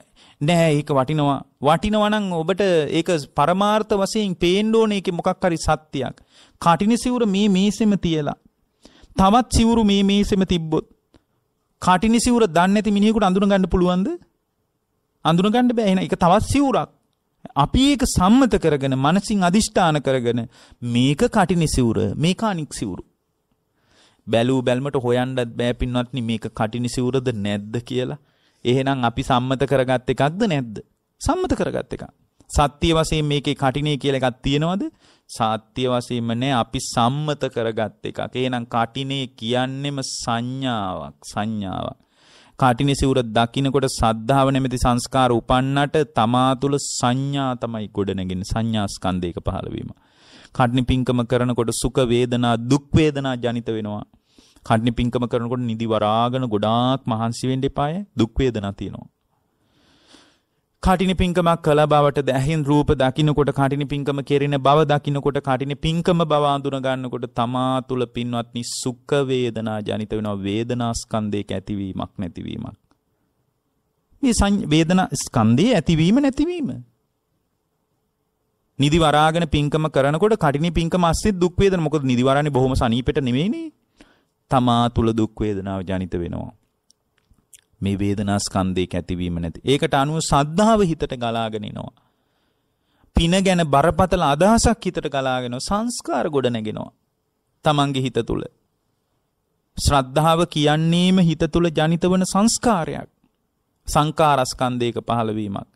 නෑ ඒක වටිනවා. වටිනවා නම් ඔබට ඒක පරමාර්ථ වශයෙන් පේන්න ඕනේ ඒකේ මොකක් හරි සත්‍යයක්. කටිනි සිවුර මේ මේසෙම තියලා තවත් සිවුරු මේ මේසෙම තිබ්බොත් කටිනි සිවුර දන්නේ නැති මිනිහෙකුට අඳුන ගන්න පුළුවන්ද? අඳුන ගන්න බෑ. එහෙනම් ඒක තවත් සිවුරක්. අපි ඒක සම්මත කරගෙන මනසින් අදිෂ්ඨාන කරගෙන මේක කටිනි සිවුර, මේක අනික් සිවුරු. බැලූ බැල්මට හොයන්නත් බෑ පින්වත්නි මේක කටිනි සිවුරද නැද්ද කියලා. එහෙනම් අපි සම්මත කරගත් එකක්ද නැද්ද? සම්මත කරගත් එකක්. සත්‍ය වශයෙන් මේකේ කටිනේ කියලා එකක් තියෙනවද? සත්‍ය වශයෙන්ම නෑ අපි සම්මත කරගත් එකක්. එහෙනම් කටිනේ කියන්නෙම සංඥාවක්, සංඥාවක්. කටිනේ සිවුර දකින්නකොට සද්ධාව නැමැති සංස්කාර උපන්නට තමා තුළ සංඥා තමයි ගොඩනගෙන සංඥා ස්කන්ධයක පහළ වීම. කටිනේ පිංකම කරනකොට සුඛ වේදනා, දුක් වේදනා ජනිත වෙනවා. කටිනේ පිංකම කරනකොට නිදි වරාගෙන ගොඩාක් මහන්සි වෙන්න එපාය. දුක් වේදනා තියෙනවා. කටිනි පිංකමක් කළ බවට දැහින් රූප දකින්නකොට කටිනි පිංකම කෙරෙන බව දකින්නකොට කටිනි පිංකම බව අඳුනගන්නකොට තමා තුළ පින්වත්නි සුඛ වේදනා ජනිත වෙනවා වේදනා ස්කන්ධයක ඇතිවීමක් නැතිවීමක් මේ වේදනා ස්කන්ධයේ ඇතිවීම නැතිවීම නිදි වරාගෙන පිංකම කරනකොට කටිනි පිංකම අස්සෙත් දුක් වේදන මොකද නිදි වරන්නේ බොහොම සනීපෙට නෙමෙයිනේ තමා තුළ දුක් වේදනාව ජනිත වෙනවා මේ වේදනා ස්කන්ධයක ඇතිවීම නැති. ඒකට අනුව සද්ධාව හිතට ගලාගෙන එනවා. පින ගැන බරපතල අදහසක් හිතට ගලාගෙන සංස්කාර ගොඩ නැගෙනවා. තමන්ගේ හිත තුල. ශ්‍රද්ධාව කියන්නේම හිත තුල ජනිත වන සංස්කාරයක්. සංකාරස්කන්ධයක පහළවීමක්.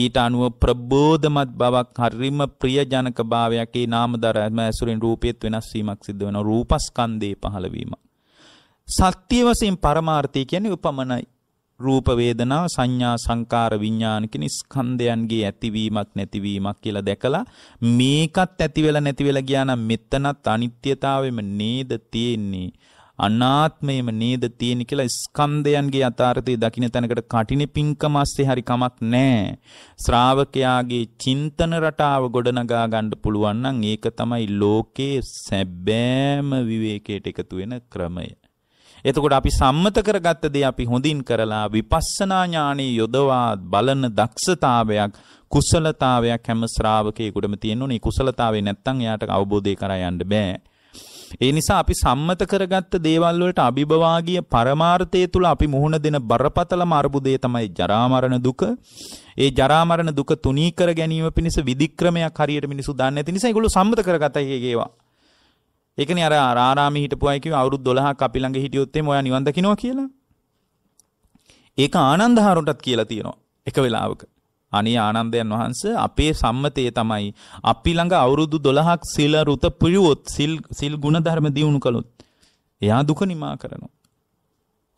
ඊට අනුව ප්‍රබෝධමත් බවක් හරිම ප්‍රියජනක භාවයක් ඒ නාම ධර්ම ඇසුරින් රූපෙත් වෙනස් වීමක් සිද්ධ වෙනවා රූපස්කන්ධේ පහළවීමක් සත්‍ය වශයෙන් පරමාර්ථය කියන්නේ උපමනයි. රූප වේදනා සංඥා සංකාර විඥාන කියන ස්කන්ධයන්ගේ ඇතිවීමක් නැතිවීමක් කියලා දැකලා මේකත් ඇති වෙලා නැති වෙලා ගියා නම් මෙතනත් අනිත්‍යතාවෙම නේද තියෙන්නේ අනාත්මයම නේද තියෙන්නේ කියලා ස්කන්ධයන්ගේ යථාර්ථය දකින්න තැනකට කටින පිංකම ASCII හරි කමක් නැහැ ශ්‍රාවකයාගේ චින්තන රටාව ගොඩනගා ගන්න පුළුවන් නම් ඒක තමයි ලෝකයේ සැබෑම විවේකයට එකතු වෙන ක්‍රමය එතකොට අපි සම්මත කරගත්ත දේ අපි හොඳින් කරලා විපස්සනා ඥානී යොදවා බලන දක්ෂතාවයක් කුසලතාවයක් හැම ශ්‍රාවකයෙකුටම තියෙනුනේ. කුසලතාවේ නැත්තම් එයාට අවබෝධය කරා යන්න බෑ. ඒ නිසා අපි සම්මත කරගත්ත දේවල් වලට අභිභවාගීය පරමාර්ථය තුල අපි මුහුණ දෙන බරපතලම අරුබුදේ තමයි ජරා මරණ දුක. ඒ ජරා මරණ දුක තුනී කර ගැනීම පිණිස විධික්‍රමයක් හරියට මිනිසු දන්නේ නැති නිසා ඒගොල්ලෝ සම්මත කරගතයි ඒකේවා. ඒකනේ අර ආරාමේ හිටපු අය කිව්ව අවුරුදු 12ක් අපි ළඟ හිටියොත් එimhe ඔයා නිවන් දකින්නවා කියලා. ඒක ආනන්දහාරොන්ටත් කියලා තියෙනවා එක වෙලාවක. අනේ ආනන්දයන් වහන්සේ අපේ සම්මතයේ තමයි අපි ළඟ අවුරුදු 12ක් සීල රුත පිළිවොත් සිල් සිල් ගුණ ධර්ම දියුණු කළොත් එයා දුක නිමා කරනවා.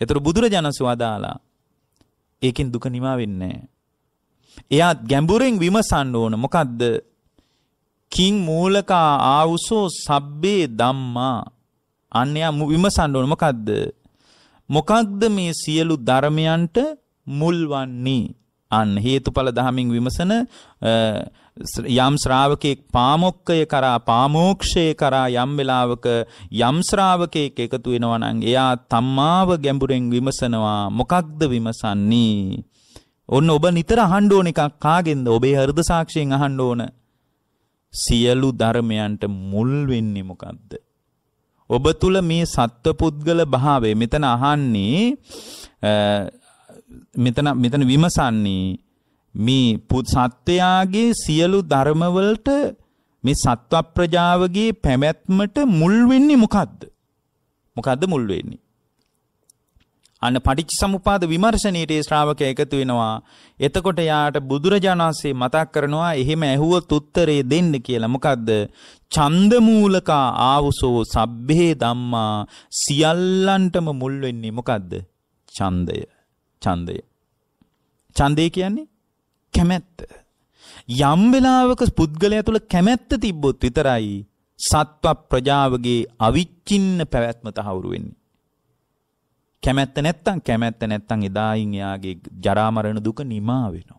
ඒතර බුදුරජාණන් වහන්සේ ඒකෙන් දුක නිමා වෙන්නේ එයා ගැඹුරෙන් විමසන්න ඕන මොකද්ද කිං මූලකා ආවුසෝ සබ්බේ ධම්මා අන්‍යයා විමසන්න ඕන මොකද්ද? මොකක්ද මේ සියලු ධර්මයන්ට මුල් වන්නේ? අන්න හේතුඵල ධහමින් විමසන යම් ශ්‍රාවකෙක් පාමොක්කය කරා පාමෝක්ෂය කරා යම් වෙලාවක යම් ශ්‍රාවකෙක් එකතු වෙනවා නම් එයා තම්මාව ගැඹුරෙන් විමසනවා මොකක්ද විමසන්නේ ඔන්න ඔබ නිතර අහන්න ඕන එකක් කාගෙන්ද ඔබේ හෘද සාක්ෂියෙන් අහන්න ඕන සියලු ධර්මයන්ට මුල් වෙන්නේ මොකද්ද? ඔබ තුල මේ සත්වපුද්ගල භාවය මෙතන අහන්නේ මෙතන මෙතන විමසන්නේ මේ පුත් සත්වයාගේ සියලු ධර්මවලට මේ සත්ව ප්‍රජාවගේ පැවැත්මට මුල් වෙන්නේ මොකද්ද? මොකද්ද මුල් වෙන්නේ? අන්න පටිච්ච සමුපාද විමර්ශනයට ඒ ශ්‍රාවකය එකතු වෙනවා. එතකොට යාට බුදුරජාණන් වහන්සේ මතක් කරනවා එහෙම ඇහුවොත් උත්තරේ දෙන්න කියලා. මොකද්ද? ඡන්දමූලකා ආවුසෝ සබ්බේ ධම්මා සියල්ලන්ටම මුල් වෙන්නේ මොකද්ද? ඡන්දය. ඡන්දය. ඡන්දය කියන්නේ කැමැත්ත. යම් වෙලාවක පුද්ගලයා තුළ කැමැත්ත තිබ්බොත් විතරයි සත්ව ප්‍රජාවගේ අවිච්චින්න පැවැත්ම තහවුරු වෙන්නේ. කැමැත්ත නැත්තම් කැමැත්ත නැත්තම් එදායින් එයාගේ ජරා මරණ දුක නිමා වෙනවා.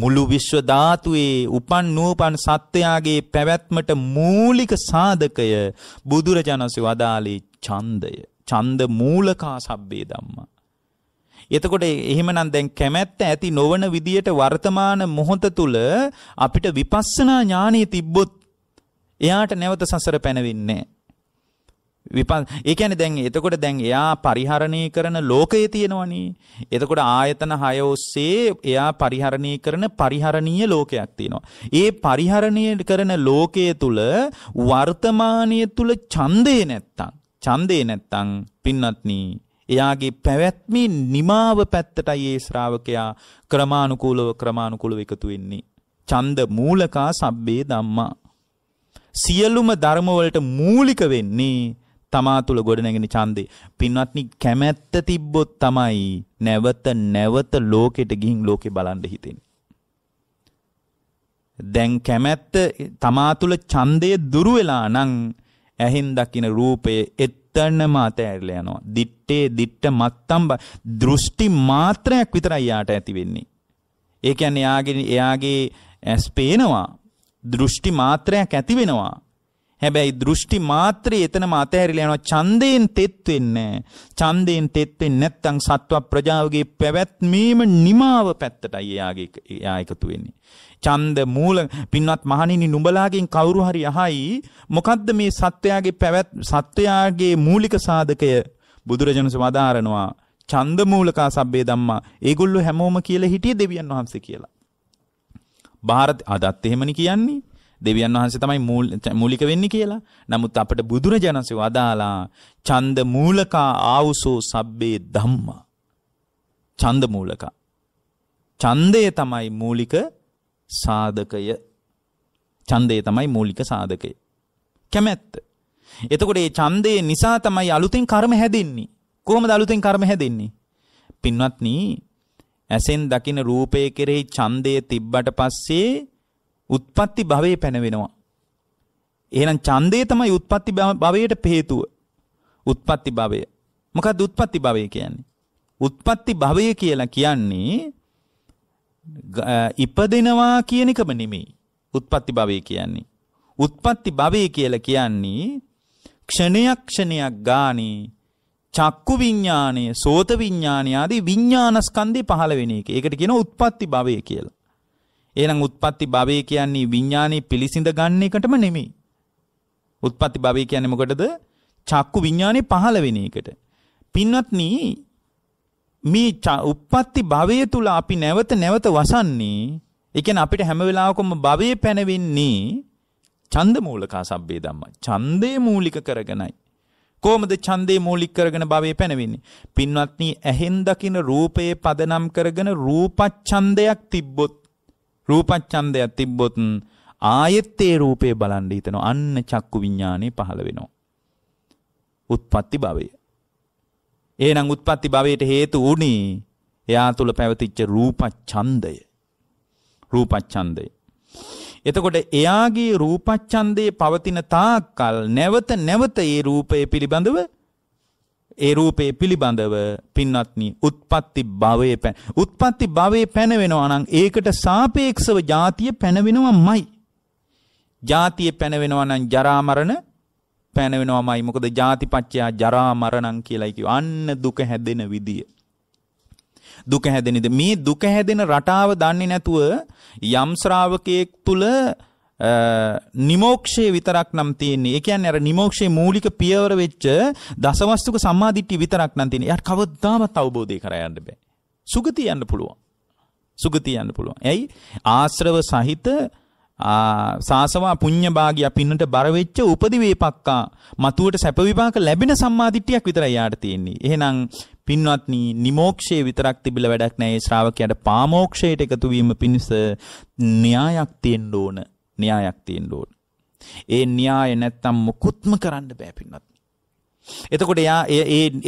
මුළු විශ්ව ධාතුවේ උපන් නූපන් සත්වයාගේ පැවැත්මට මූලික සාධකය බුදුරජාණන්සේ වදාළේ ඡන්දය. ඡන්ද මූලකා සබ්බේ ධම්මා. එතකොට එහෙමනම් දැන් කැමැත්ත ඇති නොවන විදියට වර්තමාන මොහොත තුල අපිට විපස්සනා ඥානෙ තිබ්බොත් එයාට නැවත සසර පැනවෙන්නේ නැහැ. විපන් ඒ කියන්නේ දැන් එතකොට දැන් එයා පරිහරණය කරන ලෝකයේ තියෙනවනේ. එතකොට ආයතන 6 ඔස්සේ එයා පරිහරණය කරන පරිහරණීය ලෝකයක් තියෙනවා. ඒ පරිහරණය කරන ලෝකයේ තුල වර්තමානයේ තුල ඡන්දේ නැත්තම් ඡන්දේ නැත්තම් පින්වත්නි එයාගේ පැවැත්මේ නිමාව පැත්තටයි ඒ ශ්‍රාවකයා ක්‍රමානුකූලව ක්‍රමානුකූලව එකතු වෙන්නේ. ඡන්ද මූලකා සබ්බේ ධම්මා සියලුම ධර්ම වලට මූලික වෙන්නේ තමා තුළ ගොඩනැගෙන ඡන්දේ. පින්වත්නි කැමැත්ත තිබ්බොත් තමයි නැවත නැවත ලෝකෙට ගිහින් ලෝකේ බලන් හිතෙන්නේ. දැන් කැමැත්ත තමා තුළ ඡන්දය දුරු වෙලා නම් ඇහෙන් දකින රූපයේ එතනම අතහැරලා යනවා. දිත්තේ දිත්ත මත්තම් දෘෂ්ටි මාත්‍රයක් විතරයි යාට ඇති වෙන්නේ. ඒ කියන්නේ එයාගේ එයාගේ ඇස් පේනවා. දෘෂ්ටි මාත්‍රයක් ඇති වෙනවා. හැබැයි දෘෂ්ටි මාත්‍රේ එතනම අතහැරිලා යනවා ඡන්දයෙන් තෙත් වෙන්නේ ඡන්දයෙන් තෙත් වෙන්නේ නැත්නම් සත්ව ප්‍රජාවගේ පැවැත්මීම නිමාව පැත්තටයි එයාගේ එයා එකතු වෙන්නේ ඡන්ද මූල පින්වත් මහණෙනි නුඹලාගෙන් කවුරු හරි අහයි මොකද්ද මේ සත්වයාගේ පැවැත් සත්වයාගේ මූලික සාධකය බුදුරජාණන් වදාරනවා ඡන්ද මූලකා සබ්බේ ධම්මා ඒගොල්ලෝ හැමෝම කියලා හිටියේ දෙවියන් වහන්සේ කියලා. ಭಾರತ අදත් එහෙමනේ කියන්නේ. දෙවියන් වහන්සේ තමයි මූලික වෙන්නේ කියලා. නමුත් අපට බුදුරජාණන්සේ වදාලා ඡන්ද මූලකා ආවුසෝ සබ්බේ ධම්මා. ඡන්ද මූලකා. ඡන්දය තමයි මූලික සාධකය. ඡන්දය තමයි මූලික සාධකය. කැමැත්ත. එතකොට මේ ඡන්දය නිසා තමයි අලුතෙන් කර්ම හැදෙන්නේ. කොහොමද අලුතෙන් කර්ම හැදෙන්නේ? පින්වත්නි, ඇසෙන් දකින රූපයේ කෙරෙහි ඡන්දය තිබ්බට පස්සේ උත්පත්ති භවයේ පැනවෙනවා. එහෙනම් ඡන්දය තමයි උත්පත්ති භවයට හේතුව. උත්පත්ති භවය. මොකක්ද උත්පත්ති භවය කියන්නේ? උත්පත්ති භවය කියලා කියන්නේ ඉපදෙනවා කියන එකම නෙමෙයි. උත්පත්ති භවය කියන්නේ. උත්පත්ති භවය කියලා කියන්නේ ක්ෂණයක් ක්ෂණයක් ගානේ චක්කු විඤ්ඥානය සෝත විඤ්ඥානය ආදී විඤ්ඥානස්කන්දී පහළ වෙන එක එකට කියෙන උත්පත්ති භවය කියලා. එහෙනම් උත්පත්ති භවය කියන්නේ විඥානේ පිළිසිඳ ගන්න එකටම නෙමෙයි. උත්පත්ති භවය කියන්නේ මොකටද? චක්කු විඥානේ පහළ වෙන එකට. පින්වත්නි මේ උත්පත්ති භවය තුල අපි නැවත නැවත වසන්නේ ඒ කියන්නේ අපිට හැම වෙලාවකම භවයේ පැනවෙන්නේ ඡන්ද මූලකා සබ්බේ ධම්ම. ඡන්දේ මූලික කරගෙනයි. කොහොමද ඡන්දේ මූලික කරගෙන භවයේ පැනවෙන්නේ? පින්වත්නි ඇහෙන් දකින රූපයේ පදනම් කරගෙන රූපච්ඡන්දයක් තිබ්බොත් රූපච්ඡන්දයක් තිබ්බොත් ආයෙත් ඒ රූපේ බලන් හිතනවා. අන්න චක්කු විඥානේ පහළ වෙනවා. උත්පත්ති භවය. එහෙනම් උත්පත්ති භවයට හේතු උනේ එයා තුල පැවතිච්ච රූපච්ඡන්දය. රූපච්ඡන්දය. එතකොට එයාගේ රූපච්ඡන්දේ පවතින තාක්කල් නැවත නැවත ඒ රූපය පිළිබඳව ඒ රූපේ පිළිබඳව පින්වත්නි උත්පත්ති භවයේ පැන උත්පත්ති භවයේ පැනවෙනවා නම් ඒකට සාපේක්ෂව ಜಾතිය පැනවෙනවමයි. ಜಾතිය පැනවෙනවා නම් ජරා මරණ පැනවෙනවමයි. මොකද ಜಾතිපච්චයා ජරා මරණම් කියලායි කිව්වා. අන්න දුක හැදෙන විදිය. දුක හැදෙනද මේ දුක හැදෙන රටාව දන්නේ නැතුව යම් ශ්‍රාවකයෙක් තුල නිමෝක්ෂයේ විතරක් නම් තියෙන්නේ. ඒ කියන්නේ අර නිමෝක්ෂයේ මූලික පියවර වෙච්ච දසවස්තුක සම්මාදිට්ඨිය විතරක් නම් තියෙන්නේ. එයාට කවදාවත් අවබෝධය කර යන්න බෑ. සුගතිය යන්න පුළුවන්. සුගතිය යන්න පුළුවන්. එයි ආශ්‍රව සහිත සාසවා පුඤ්ඤ භාගිය පින්නට බර වෙච්ච උපදි වේපක්කා මතුවට සැප විපාක ලැබෙන සම්මාදිට්ඨියක් විතරයි යාට තියෙන්නේ. එහෙනම් පින්වත්නි නිමෝක්ෂයේ විතරක් තිබිලා වැඩක් නැහැ. ඒ ශ්‍රාවකයාට පාමෝක්ෂයට එකතු වීම පිණිස න්‍යායක් තියෙන්න ඕන. න්‍යායක් තියෙන්න ඕන. ඒ න්‍යාය නැත්තම් මුකුත්ම කරන්න බෑ පින්නත්. එතකොට යා ඒ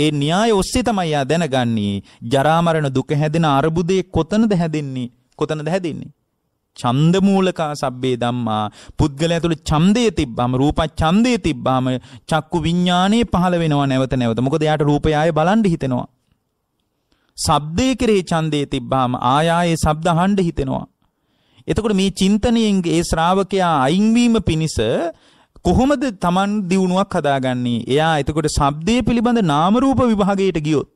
ඒ න්‍යාය ඔස්සේ තමයි යා දැනගන්නේ ජරා මරණ දුක හැදෙන අරුබුදේ කොතනද හැදෙන්නේ කොතනද හැදෙන්නේ ඡන්ද මූලකා සබ්බේ ධම්මා පුද්ගලයා තුළ ඡන්දය තිබ්බම රූප ඡන්දය තිබ්බම චක්කු විඥානේ පහළ වෙනවා නැවත නැවත මොකද යාට රූපය ආයේ බලන් හිතෙනවා ශබ්දයේ කෙරෙහි ඡන්දය තිබ්බම ආය ආයේ ශබ්ද අහන්න හිතෙනවා එතකොට මේ චින්තනයෙන් ඒ ශ්‍රාවකයා අයින්වීම පිණිස කොහොමද Taman දියුණුවක් හදාගන්නේ? එයා එතකොට ශබ්දයේ පිළිබඳ නාම රූප විභාගයට ගියොත්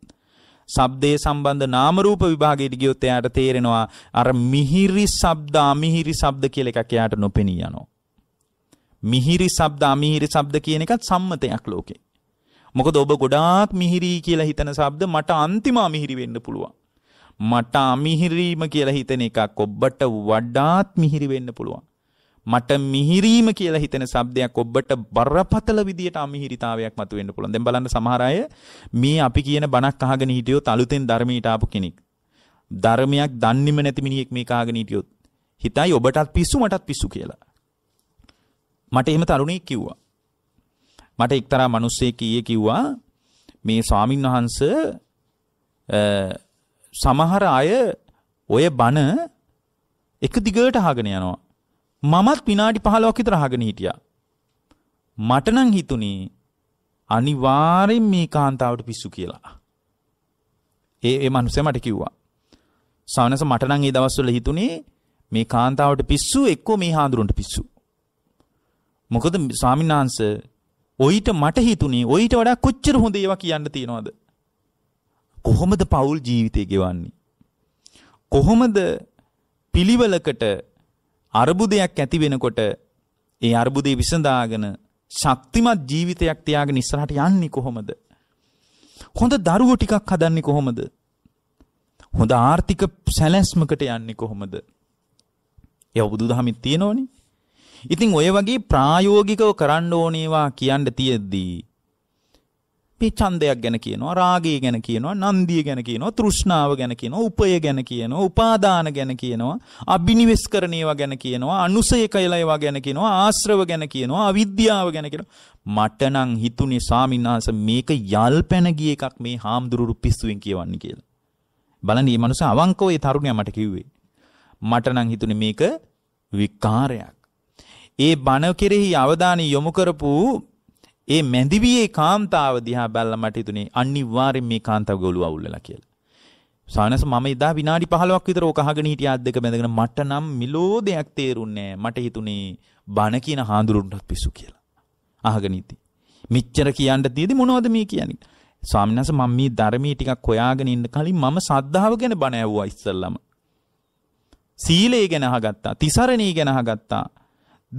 ශබ්දයේ සම්බන්ධ නාම රූප විභාගයට ගියොත් එයාට තේරෙනවා අර මිහිරි ශබ්ද අමිහිරි ශබ්ද කියලා එකක් එයාට නොපෙනී යනවා. මිහිරි ශබ්ද අමිහිරි ශබ්ද කියන එකත් සම්මතයක් ලෝකේ. මොකද ඔබ ගොඩාක් මිහිරි කියලා හිතන ශබ්ද මට අන්තිම අමිහිරි වෙන්න පුළුවන්. මට අමිහිරීම කියලා හිතෙන එකක් ඔබට වඩාත් මිහිරි වෙන්න පුළුවන්. මට මිහිරීම කියලා හිතෙන શબ્දයක් ඔබට බරපතල විදියට අමිහිරිතාවයක් මතුවෙන්න පුළුවන්. දැන් බලන්න සමහර අය මේ අපි කියන බණක් අහගෙන හිටියොත් අලුතෙන් ධර්මයට ආපු කෙනෙක්. ධර්මයක් දන්නේම නැති මිනිහෙක් මේක අහගෙන හිටියොත් හිතයි ඔබටත් පිස්සු මටත් පිස්සු කියලා. මට එහෙම තරුණෙක් කිව්වා. මට එක්තරා මිනිස්සෙක් ඊයේ කිව්වා මේ ස්වාමින්වහන්සේ සමහර අය ඔය බණ එක දිගට අහගෙන යනවා. මමත් විනාඩි 15ක් විතර අහගෙන හිටියා. මට නම් හිතුණේ අනිවාර්යෙන් මේ කාන්තාවට පිස්සු කියලා. ඒ ඒ මනුස්සයා මට කිව්වා. සානස මට නම් ඒ දවස්වල හිතුණේ මේ කාන්තාවට පිස්සු එක්කෝ මේ හාඳුරන්ට පිස්සු. මොකද ස්වාමීන් වහන්සේ ඔయిత මට හිතුණේ ඔయిత වඩා කොච්චර හොඳ ඒවා කියන්න තියනවද? කොහොමද පෞල් ජීවිතය ගෙවන්නේ? කොහොමද පිළිවෙලකට අර්බුදයක් ඇති වෙනකොට ඒ අර්බුදේ විසඳාගෙන ශක්තිමත් ජීවිතයක් තියාගෙන ඉස්සරහට යන්නේ කොහොමද? හොඳ දරුවෝ ටිකක් හදන්නේ කොහොමද? හොඳ ආර්ථික සැලැස්මකට යන්නේ කොහොමද? ඒව බුදුදහමේ තියෙනෝනේ. ඉතින් ඔය වගේ ප්‍රායෝගිකව කරන්න ඕනේවා කියන්න තියෙද්දී අපි ඡන්දයක් ගැන කියනවා රාගය ගැන කියනවා නන්දිය ගැන කියනවා තෘෂ්ණාව ගැන කියනවා උපය ගැන කියනවා උපාදාන ගැන කියනවා අබිනිවෙස්කරණේවා ගැන කියනවා අනුසය කියලා ඒවා ගැන කියනවා ආශ්‍රව ගැන කියනවා අවිද්‍යාව ගැන කියනවා මට නම් හිතුනේ සාමින්හස මේක යල්පැන ගිය එකක් මේ හාමුදුරුවෝ පිස්සුවෙන් කියවන්නේ කියලා බලන්න මේ මනුස්සයා අවංකව ඒ තරුණයා මට කිව්වේ මට නම් හිතුනේ මේක විකාරයක් ඒ බණ කෙරෙහි අවධානය යොමු කරපු ඒ මැදිවියේ කාන්තාව දිහා බැලලා මට හිතුනේ අනිවාර්යෙන් මේ කාන්තාව ගොළු අවුල් වෙලා කියලා. සානස මම ඉදා විනාඩි 15ක් විතර ඕක අහගෙන හිටියා අද්දක බැඳගෙන මට නම් මිලෝ දෙයක් තේරුන්නේ නැහැ. මට හිතුනේ බන කියන හාඳුරුන්ටත් පිස්සු කියලා. අහගෙන ඉති. මෙච්චර කියන්න තියේදී මොනවද මේ කියන්නේ? ස්වාමීන් වහන්සේ මම මේ ධර්මී ටිකක් හොයාගෙන ඉන්න කලින් මම සද්ධාව ගැන බණ ඇහුවා ඉස්සල්ලාම. සීලය ගැන අහගත්තා. තිසරණී ගැන අහගත්තා.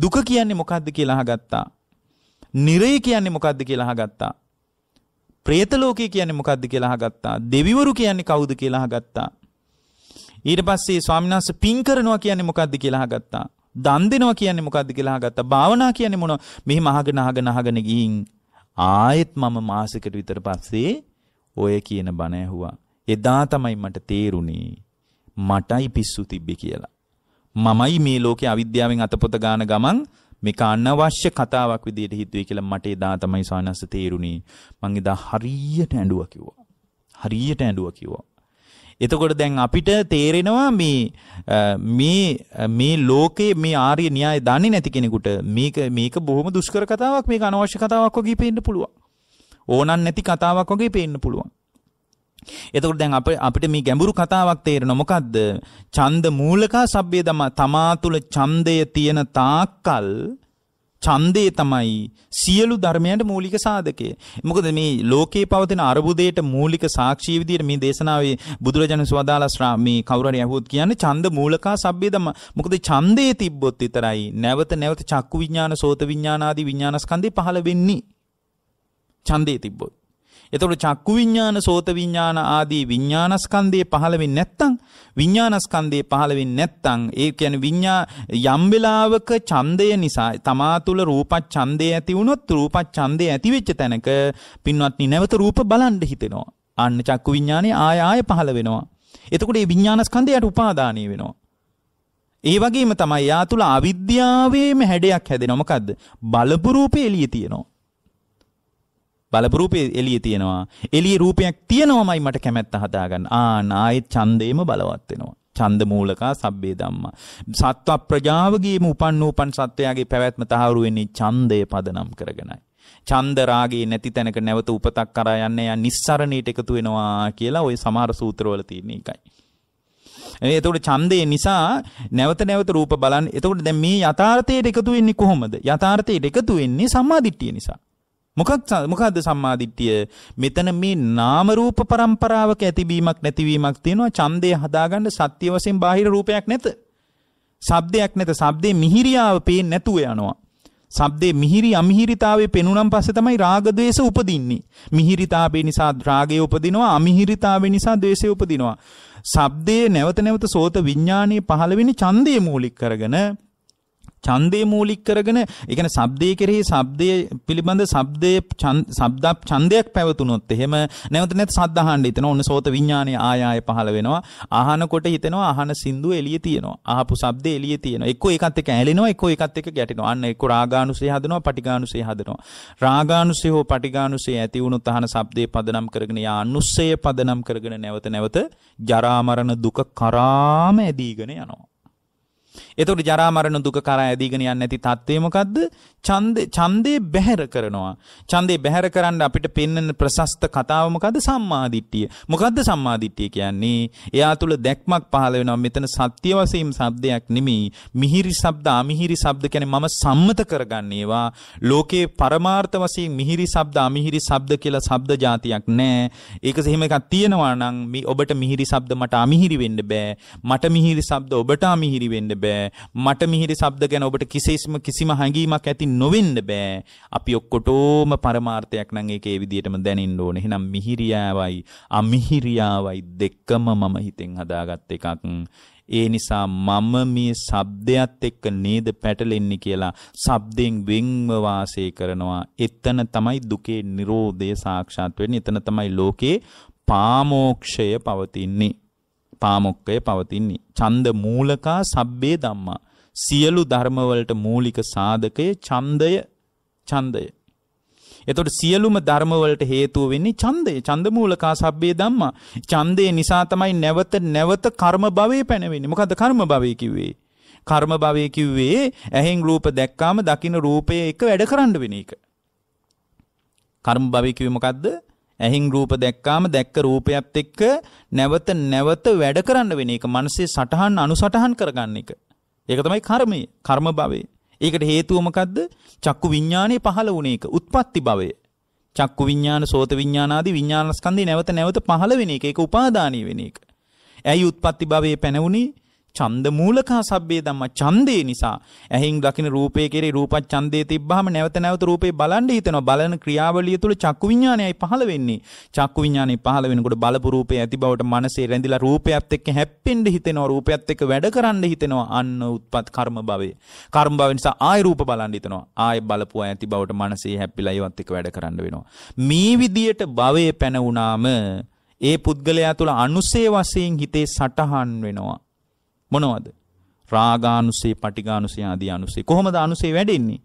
දුක කියන්නේ මොකද්ද කියලා අහගත්තා. නිරය කියන්නේ මොකක්ද කියලා අහගත්තා. പ്രേත ලෝකය කියන්නේ මොකක්ද කියලා අහගත්තා. දෙවිවරු කියන්නේ කවුද කියලා අහගත්තා. ඊට පස්සේ ස්වාමීන් වහන්සේ පින් කරනවා කියන්නේ මොකක්ද කියලා අහගත්තා. දන් දෙනවා කියන්නේ මොකක්ද කියලා අහගත්තා. භාවනා කියන්නේ මොනවා? මෙහෙම අහගෙන අහගෙන අහගෙන ගිහින් ආයෙත් මම මාසෙකට විතර පස්සේ ඔය කියන බණ ඇහුවා. එදා තමයි මට තේරුණේ මටයි පිස්සු තිබ්බේ කියලා. මමයි මේ ලෝකේ අවිද්‍යාවෙන් අතපොත ගාන ගමන් මේක අනවශ්‍ය කතාවක් විදියට හිතුවේ කියලා මට එදා තමයි සානස්ස තේරුණේ. මං එදා හරියට ඇඬුවා කිව්වා. හරියට ඇඬුවා කිව්වා. එතකොට දැන් අපිට තේරෙනවා මේ මේ මේ ලෝකේ මේ ආර්ය න්‍යාය දන්නේ නැති කෙනෙකුට මේක මේක බොහොම දුෂ්කර කතාවක් මේක අනවශ්‍ය කතාවක් වගේ පේන්න පුළුවන්. ඕනන් නැති කතාවක් වගේ පේන්න පුළුවන්. එතකොට දැන් අප අපිට මේ ගැඹුරු කතාවක් තේරෙන මොකද්ද? ඡන්ද මූලකා සබ්බේ දම තමා තුල ඡන්දය තියෙන තාක්කල් ඡන්දේ තමයි සියලු ධර්මයන්ට මූලික සාධකය. මොකද මේ ලෝකේ පවතින අරුබුදයට මූලික සාක්ෂිය විදිහට මේ දේශනාවේ බුදුරජාණන් වහන්සේ මේ කවුරු හරි අහුවොත් කියන්නේ ඡන්ද මූලකා සබ්බේ දම. මොකද ඡන්දේ තිබ්බොත් විතරයි නැවත නැවත චක්කු විඥාන, සෝත විඥාන ආදී විඥානස්කන්ධේ පහළ වෙන්නේ. ඡන්දේ තිබ්බොත්. එතකොට චක්කු විඤ්ඥාන සෝත විඤ්ඥාන ආදී විඤ්ඥානස්කන්දයේ පහළවෙන් නැත්තං විඤ්ඥානස්කන්දයේ පහළවෙන් නැත්තං ඒ කියන විඤ්ඥා යම්වෙලාවක චන්දය නිසා තමා තුළ රූපත් චන්දය ඇති වුණොත් රූපත් චන්දය ඇතිවෙච්ච තැනක පින්වත්නි නැවත රූප බලන්ඩ හිතෙනවා. අන්න චක්කු විඤ්ඥානය ආය ආය පහළ වෙනවා. එතකොට ඒ විඤ්ඥානස්කන්දයට උපාදානය වෙනවා. ඒ වගේම තමයි යා තුළ අවිද්‍යාවේම හැඩයක් හැදෙනොමකක්ද බලපුරූපය එලිය තියෙනවා. බලපරූපේ එළියේ තියෙනවා. එළියේ රූපයක් තියෙනවමයි මට කැමැත්ත හදාගන්න. ආ නායේ ඡන්දේම බලවත් වෙනවා. ඡන්ද මූලකා සබ්බේ ධම්මා. සත්ව ප්‍රජාවගේම උපන් නූපන් සත්වයාගේ පැවැත්ම තහවුරු වෙන්නේ ඡන්දය පදනම් කරගෙනයි. චන්ද රාගේ නැති තැනක නැවත උපතක් කරා යන්නේ යා නිස්සරණයට එකතු වෙනවා කියලා ওই සමහර සූත්‍රවල තියෙන එකයි. එතකොට ඡන්දේ නිසා නැවත නැවත රූප බලන්න. එතකොට දැන් මේ යථාර්ථයට එකතු වෙන්නේ කොහොමද? යථාර්ථයට එකතු වෙන්නේ සම්මාදිට්ඨිය නිසා. මොකක් මොකද්ද සම්මාදිට්ඨිය? මෙතන මේ නාම රූප પરම්පරාවක ඇතිවීමක් නැතිවීමක් තියෙනවා. ඡන්දය හදාගන්න සත්‍ය වශයෙන් බාහිර රූපයක් නැත. ශබ්දයක් නැත. ශබ්දේ මිහිරියාව පේන්නේ නැතුව යනවා. ශබ්දේ මිහිරි අමිහිරිතාවේ පෙනුනම් පස්සේ තමයි රාග ద్వේෂ උපදින්නේ. මිහිරිතාවේ නිසා රාගය උපදිනවා, අමිහිරිතාවේ නිසා ద్వේෂය උපදිනවා. ශබ්දේ නැවත නැවත සෝත විඥානයේ පහළ වෙන්නේ ඡන්දේ මූලික කරගෙන ඡන්දේ මූලික කරගෙන ඒ කියන්නේ ශබ්දයේ කෙරෙහි ශබ්දයේ පිළිබඳ ශබ්දයේ ශබ්ද ඡන්දයක් පැවතුනොත් එහෙම නැවත නැත් ශබ්ද අහන්න හිතෙනවා ඔන්න සෝත විඥානය ආය ආය පහළ වෙනවා අහනකොට හිතෙනවා අහන සින්දු එළියේ තියෙනවා අහපු ශබ්ද එළියේ තියෙනවා එක්කෝ ඒකත් එක්ක ඇලෙනවා එක්කෝ ඒකත් එක්ක ගැටෙනවා අන්න එක්කෝ රාගානුසය හදනවා පටිඝානුසය හදනවා රාගානුසය හෝ පටිඝානුසය ඇති වුණොත් අහන ශබ්දේ පදනම් කරගෙන යා අනුස්සය පදනම් කරගෙන නැවත නැවත ජරා මරණ දුක කරාම ඇදීගෙන යනවා එතකොට ජරා මරණ දුක කරා ඇදීගෙන යන්නේ නැති தත්ත්වය මොකද්ද? ඡන්දේ ඡන්දේ බැහැර කරනවා. ඡන්දේ බැහැර කරන්න අපිට පෙන්වන ප්‍රශස්ත කතාව මොකද්ද? සම්මාදිට්ඨිය. මොකද්ද සම්මාදිට්ඨිය කියන්නේ? එයා තුල දැක්මක් පහළ වෙනවා. මෙතන සත්‍ය වශයෙන් શબ્දයක් නෙමෙයි. මිහිරි શબ્ද, අමිහිරි શબ્ද කියන්නේ මම සම්මත කරගන්න ඒවා. ලෝකේ පරමාර්ථ වශයෙන් මිහිරි શબ્ද, අමිහිරි શબ્ද කියලා શબ્ද જાතියක් නැහැ. ඒක එහෙම එකක් තියෙනවා නම් ඔබට මිහිරි શબ્ද මට අමිහිරි වෙන්න බෑ. මට මිහිරි શબ્ද ඔබට අමිහිරි වෙන්න බෑ. බෑ මට මිහිරි ශබ්ද ගැන ඔබට කිසිම කිසිම හැඟීමක් ඇති නොවෙන්න බෑ අපි ඔක්කොටෝම පරමාර්ථයක් නම් ඒක ඒ විදිහටම දැනෙන්න ඕනේ එහෙනම් මිහිරියාවයි අමිහිරියාවයි දෙකම මම හිතෙන් හදාගත් එකක් ඒ නිසා මම මේ shabdayat එක්ක නේද පැටලෙන්නේ කියලා shabdයෙන් වෙන්ව වාසය කරනවා. එතන තමයි දුකේ Nirodhe සාක්ෂාත් වෙන්නේ. එතන තමයි ලෝකේ පාමෝක්ෂය පවතින්නේ. පාමොක්කය පවතින්නේ. ඡන්ද මූලකා සබ්බේ ධම්මා. සියලු ධර්මවලට මූලික සාධකය ඡන්දය ඡන්දය. එතකොට සියලුම ධර්මවලට හේතුව වෙන්නේ ඡන්දය. ඡන්ද මූලකා සබ්බේ ධම්මා. ඡන්දය නිසා තමයි නැවත නැවත කර්ම භවයේ පැනවෙන්නේ. මොකද්ද කර්ම භවය කිව්වේ? කර්ම භවය කිව්වේ ඇහෙන් රූප දැක්කාම දකින්න රූපය එක වැඩ කරන්න වෙන එක. කර්ම භවය කිව්වේ මොකද්ද? ඇහින් රූප දැක්කාම දැක්ක රූපයත් එක්ක නැවත නැවත වැඩ කරන්න වෙන එක මනසේ සටහන් අනුසටහන් කරගන්න එක. ඒක තමයි කර්මය, කර්ම භවය. ඒකට හේතුව මොකද්ද? චක්කු විඥානයේ පහළ වුණ එක, උත්පත්ති භවය. චක්කු විඥාන, සෝත විඥාන ආදී විඥානස්කන්ධේ නැවත නැවත පහළ වෙන එක, ඒක උපාදානීය වෙන එක. ඇයි උත්පත්ති භවයේ පැන වුණේ? ඡන්ද මූලකා සබ්බේ ධම්මා ඡන්දේ නිසා ඇහින් දකින රූපේ කෙරේ රූපත් ඡන්දේ තිබ්බහම නැවත නැවත රූපේ බලන් හිතනවා බලන ක්‍රියාවලිය තුල චක්කු විඥානයයි පහළ වෙන්නේ චක්කු විඥානය පහළ වෙනකොට බලපු රූපේ ඇති බවට මනසේ රැඳිලා රූපයත් එක්ක හැප්පෙන්න හිතෙනවා රූපයත් එක්ක වැඩ කරන්න හිතෙනවා අන්න උත්පත් කර්ම භවය කර්ම භව නිසා ආය රූප බලන් හිතනවා ආය බලපුවා ඇති බවට මනසේ හැප්පිලා ඒවත් එක්ක වැඩ කරන්න වෙනවා මේ විදියට භවයේ පැන වුණාම ඒ පුද්ගලයා තුළ අනුසේ වශයෙන් හිතේ සටහන් වෙනවා මොනවද? රාගානුසේ, පටිඝානුසේ ආදී අනුසේ. කොහොමද අනුසේ වැඩෙන්නේ?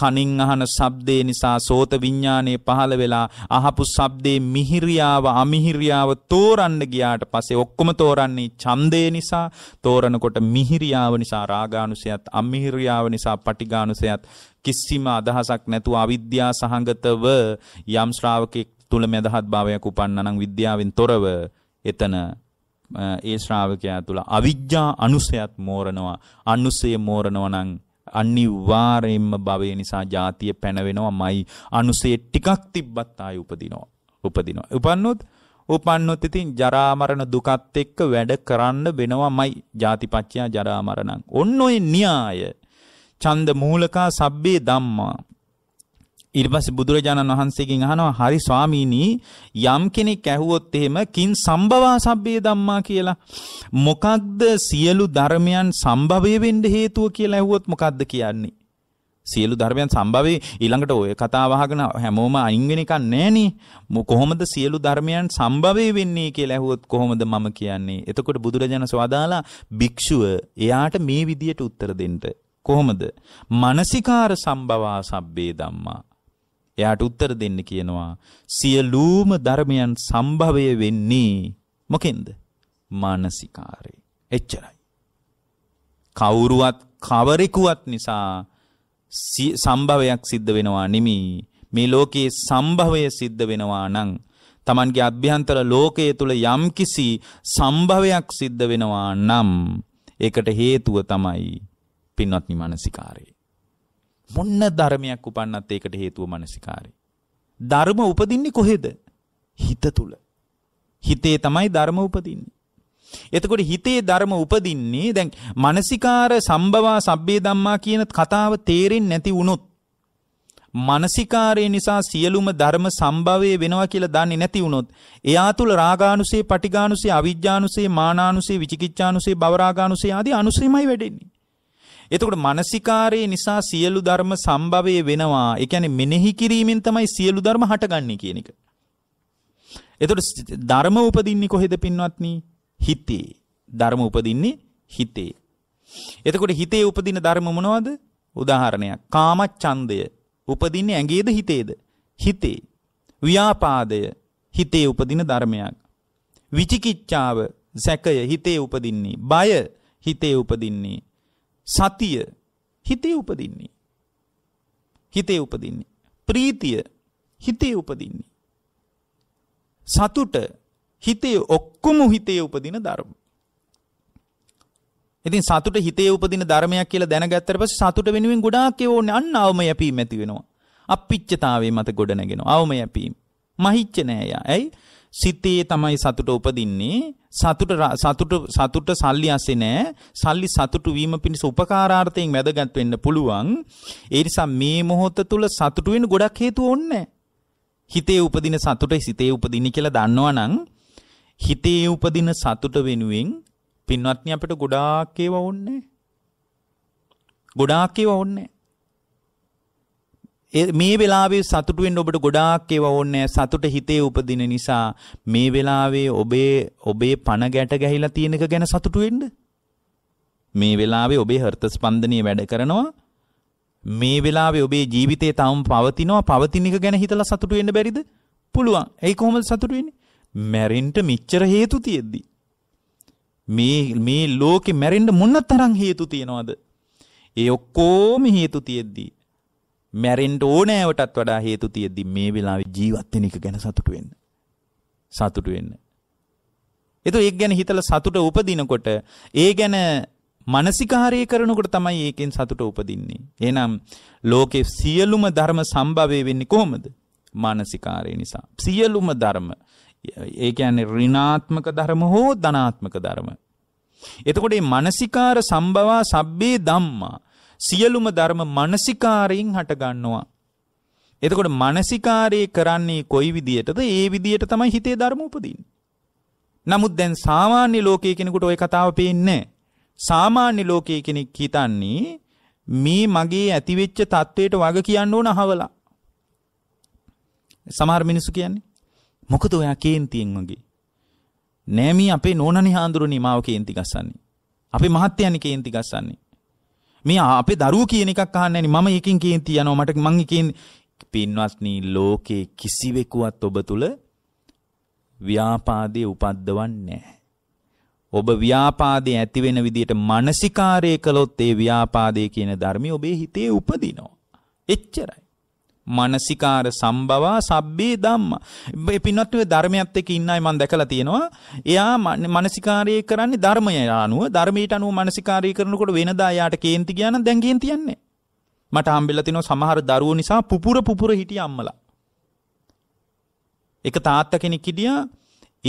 කනින් අහන ශබ්දේ නිසා සෝත විඥානයේ පහළ වෙලා අහපු ශබ්දේ මිහිරියාව අමිහිරියාව තෝරන්න ගියාට පස්සේ ඔක්කොම තෝරන්නේ ඡන්දේ නිසා තෝරනකොට මිහිරියාව නිසා රාගානුසයත් අමිහිරියාව නිසා පටිඝානුසයත් කිසිම අදහසක් නැතුව අවිද්‍යා සහගතව යම් ශ්‍රාවකෙක් තුල මෙදහත් භාවයක් උපන්නා නම් විද්‍යාවෙන් තොරව එතන ඒ ශ්‍රාවකයා තුල අවිජ්ජා අනුසයත් මෝරනවා. අනුසය මෝරනවා නම් අනිවාර්යයෙන්ම භවය නිසා ජාතිය පැනවෙනවාමයි. අනුසය ටිකක් තිබ්බත් ආයි උපදිනවා. උපදිනවා. උපන්නොත් උපන්නොත් ඉතින් ජරා මරණ දුකත් එක්ක වැඩ කරන්න වෙනවාමයි. ජාතිපච්චයා ජරා මරණං. ඔන්න ඔය න්‍යාය. ඡන්ද මූලකා සබ්බේ ධම්මා ඊට පස්සේ බුදුරජාණන් වහන්සේගෙන් අහනවා හරි ස්වාමීනි යම් කෙනෙක් ඇහුවොත් එහෙම කින් සම්භවා සබ්බේ ධම්මා කියලා මොකක්ද සියලු ධර්මයන් සම්භවය වෙන්න හේතුව කියලා ඇහුවොත් මොකක්ද කියන්නේ සියලු ධර්මයන් සම්භවේ ඊළඟට ඔය කතාව අහගෙන හැමෝම අයින් වෙන එකක් නැහෙනේ කොහොමද සියලු ධර්මයන් සම්භවේ වෙන්නේ කියලා ඇහුවොත් කොහොමද මම කියන්නේ එතකොට බුදුරජාණන් සවදාලා භික්ෂුව එයාට මේ විදියට උත්තර දෙන්න කොහොමද? මානසිකාර සම්භවා සබ්බේ ධම්මා එයාට උත්තර දෙන්න කියනවා සියලුම ධර්මයන් සම්භවය වෙන්නේ මොකෙන්ද? මානසිකාරේ. එච්චරයි. කවුරුවත් කවරෙකුවත් නිසා සම්භවයක් සිද්ධ වෙනවා නෙමෙයි. මේ ලෝකයේ සම්භවය සිද්ධ වෙනවා නම් Tamanගේ අභ්‍යන්තර ලෝකයේ තුල යම්කිසි සම්භවයක් සිද්ධ වෙනවා නම් ඒකට හේතුව තමයි පින්වත්නි මානසිකාරේ. මොන්න ධර්මයක් උපන්නත් ඒකට හේතුව මානසිකාරය. ධර්ම උපදින්නේ කොහෙද? හිත තුල. හිතේ තමයි ධර්ම උපදින්නේ. එතකොට හිතේ ධර්ම උපදින්නේ දැන් මානසිකාර සම්භවා සබ්බේ ධම්මා කියන කතාව තේරෙන්නේ නැති වුණොත් මානසිකාරය නිසා සියලුම ධර්ම සම්භවයේ වෙනවා කියලා දන්නේ නැති වුණොත් එයා තුල රාගානුසේ, පටිඝානුසේ, අවිජ්ජානුසේ, මානානුසේ, විචිකිච්ඡානුසේ, බවරාගානුසේ ආදී අනුසෙමයි වැඩෙන්නේ. එතකොට මානසිකාරයේ නිසා සියලු ධර්ම සම්භවය වෙනවා. ඒ කියන්නේ මෙනෙහි කිරීමෙන් තමයි සියලු ධර්ම හටගන්නේ කියන එක. එතකොට ධර්ම උපදින්නේ කොහෙද පින්වත්නි? හිතේ. ධර්ම උපදින්නේ හිතේ. එතකොට හිතේ උපදින ධර්ම මොනවද? උදාහරණයක්. කාම ඡන්දය උපදින්නේ ඇඟේද හිතේද? හිතේ. ව්‍යාපාදය හිතේ උපදින ධර්මයක්. විචිකිච්ඡාව සැකය හිතේ උපදින්නේ. බය හිතේ උපදින්නේ. සතිය හිතේ උපදින්නේ. හිතේ උපදින්නේ. ප්‍රීතිය හිතේ උපදින්නේ. සතුට හිතේ ඔක්කොම හිතේ උපදින ධර්ම. ඉතින් සතුට හිතේ උපදින ධර්මයක් කියලා දැනගත්තට පස්සේ සතුට වෙනුවෙන් ගොඩාක් ඒ ඕනේ අන්න අවම යැපීම් ඇති වෙනවා. අපිච්චතාවයේ මත ගොඩ නැගෙනවා. අවම යැපීම්. මහිච්ච නෑ යා. ඇයි? සිතේ තමයි සතුට උපදින්නේ සතුට සතුට සතුට සල්ලි ඇසේ නෑ සල්ලි සතුට වීම පිණිස උපකාරාර්ථයෙන් වැදගත් වෙන්න පුළුවන් ඒ නිසා මේ මොහොත තුල සතුට වෙන්න ගොඩක් හේතු ඕනේ හිතේ උපදින සතුට සිතේ උපදින කියලා දන්නවනම් හිතේ උපදින සතුට වෙනුවෙන් පින්වත්නි අපිට ගොඩාක් ඒවා ඕනේ ගොඩාක් ඒවා ඕනේ මේ වෙලාවේ සතුටු වෙන්න ඔබට ගොඩාක් ඒවා ඕනේ සතුට හිතේ උපදින නිසා මේ වෙලාවේ ඔබේ ඔබේ පණ ගැට ගැහිලා තියෙන එක ගැන සතුටු වෙන්න මේ වෙලාවේ ඔබේ හෘද ස්පන්දනය වැඩ කරනවා මේ වෙලාවේ ඔබේ ජීවිතේ තවම පවතිනවා පවතින එක ගැන හිතලා සතුටු වෙන්න බැරිද පුළුවන් ඒ කොහොමද සතුටු වෙන්නේ මැරෙන්න මෙච්චර හේතු තියෙද්දි මේ මේ ලෝකේ මැරෙන්න මොන තරම් හේතු තියනවද ඒ ඔක්කොම හේතු තියෙද්දී මැරෙන්ට ඕනෑවටත් වඩා හේතු තියෙද්දි මේ වෙලාවේ ජීවත් වෙන එක ගැන සතුටු වෙන්න. සතුටු වෙන්න. ඒතෝ ඒක ගැන හිතලා සතුට උපදිනකොට ඒ ගැන මානසිකාරය කරනකොට තමයි ඒකෙන් සතුට උපදින්නේ. එහෙනම් ලෝකේ සියලුම ධර්ම සම්භවය වෙන්නේ කොහොමද? මානසිකාරය නිසා. සියලුම ධර්ම ඒ කියන්නේ ඍණාත්මක ධර්ම හෝ ධනාත්මක ධර්ම. එතකොට මේ මානසිකාර සම්භවා සබ්බේ ධම්මා සියලුම ධර්ම මානසිකාරයෙන් හට ගන්නවා. එතකොට මානසිකාරයේ කරන්නේ කොයි විදියටද? ඒ විදියට තමයි හිතේ ධර්ම උපදින්නේ. නමුත් දැන් සාමාන්‍ය ලෝකයේ කෙනෙකුට ওই කතාව පේන්නේ සාමාන්‍ය ලෝකයේ කෙනෙක් හිතන්නේ මේ මගේ ඇතිවෙච්ච தത്വයට වග කියන්න ඕන අහවලා. සමහර මිනිස්සු කියන්නේ මොකද ඔයා කේන්තියෙන් වගේ. නෑ මේ අපේ නෝනනේ හාඳුරුනේ මාව කේන්ති ගස්සන්නේ. අපේ මහත්තයානේ කේන්ති ගස්සන්නේ. මේ අපේ දරුවෝ කියන එකක් අහන්නේ නැහැ මම එකකින් කියෙන් තියනවා මට මං එකකින් පින්වත්නි ලෝකේ කිසිවෙකුවත් ඔබ තුල ව්‍යාපාදයේ උපද්දවන්නේ ඔබ ව්‍යාපාදයේ ඇති වෙන විදියට මානසිකාරය කළොත් ඒ ව්‍යාපාදයේ කියන ධර්මය ඔබේ හිතේ උපදිනවා. එච්චරයි. මානසිකාර සම්බවා සබ්බේ ධම්මා. මේ පින්වත් ඔය ධර්මයත් එක්ක ඉන්නයි මම දැකලා තියෙනවා. එයා මානසිකාරය කරන්නේ ධර්මය අනුව, ධර්මයට අනුව මානසිකාරය කරනකොට වෙනදා යාට කේන්ති ගියා නම් දැන් කේන්ති යන්නේ. මට හම්බෙලා තිනවා සමහර දරුවෝ නිසා පුපුර පුපුර හිටිය අම්මලා. එක තාත්තා කෙනෙක් හිටියා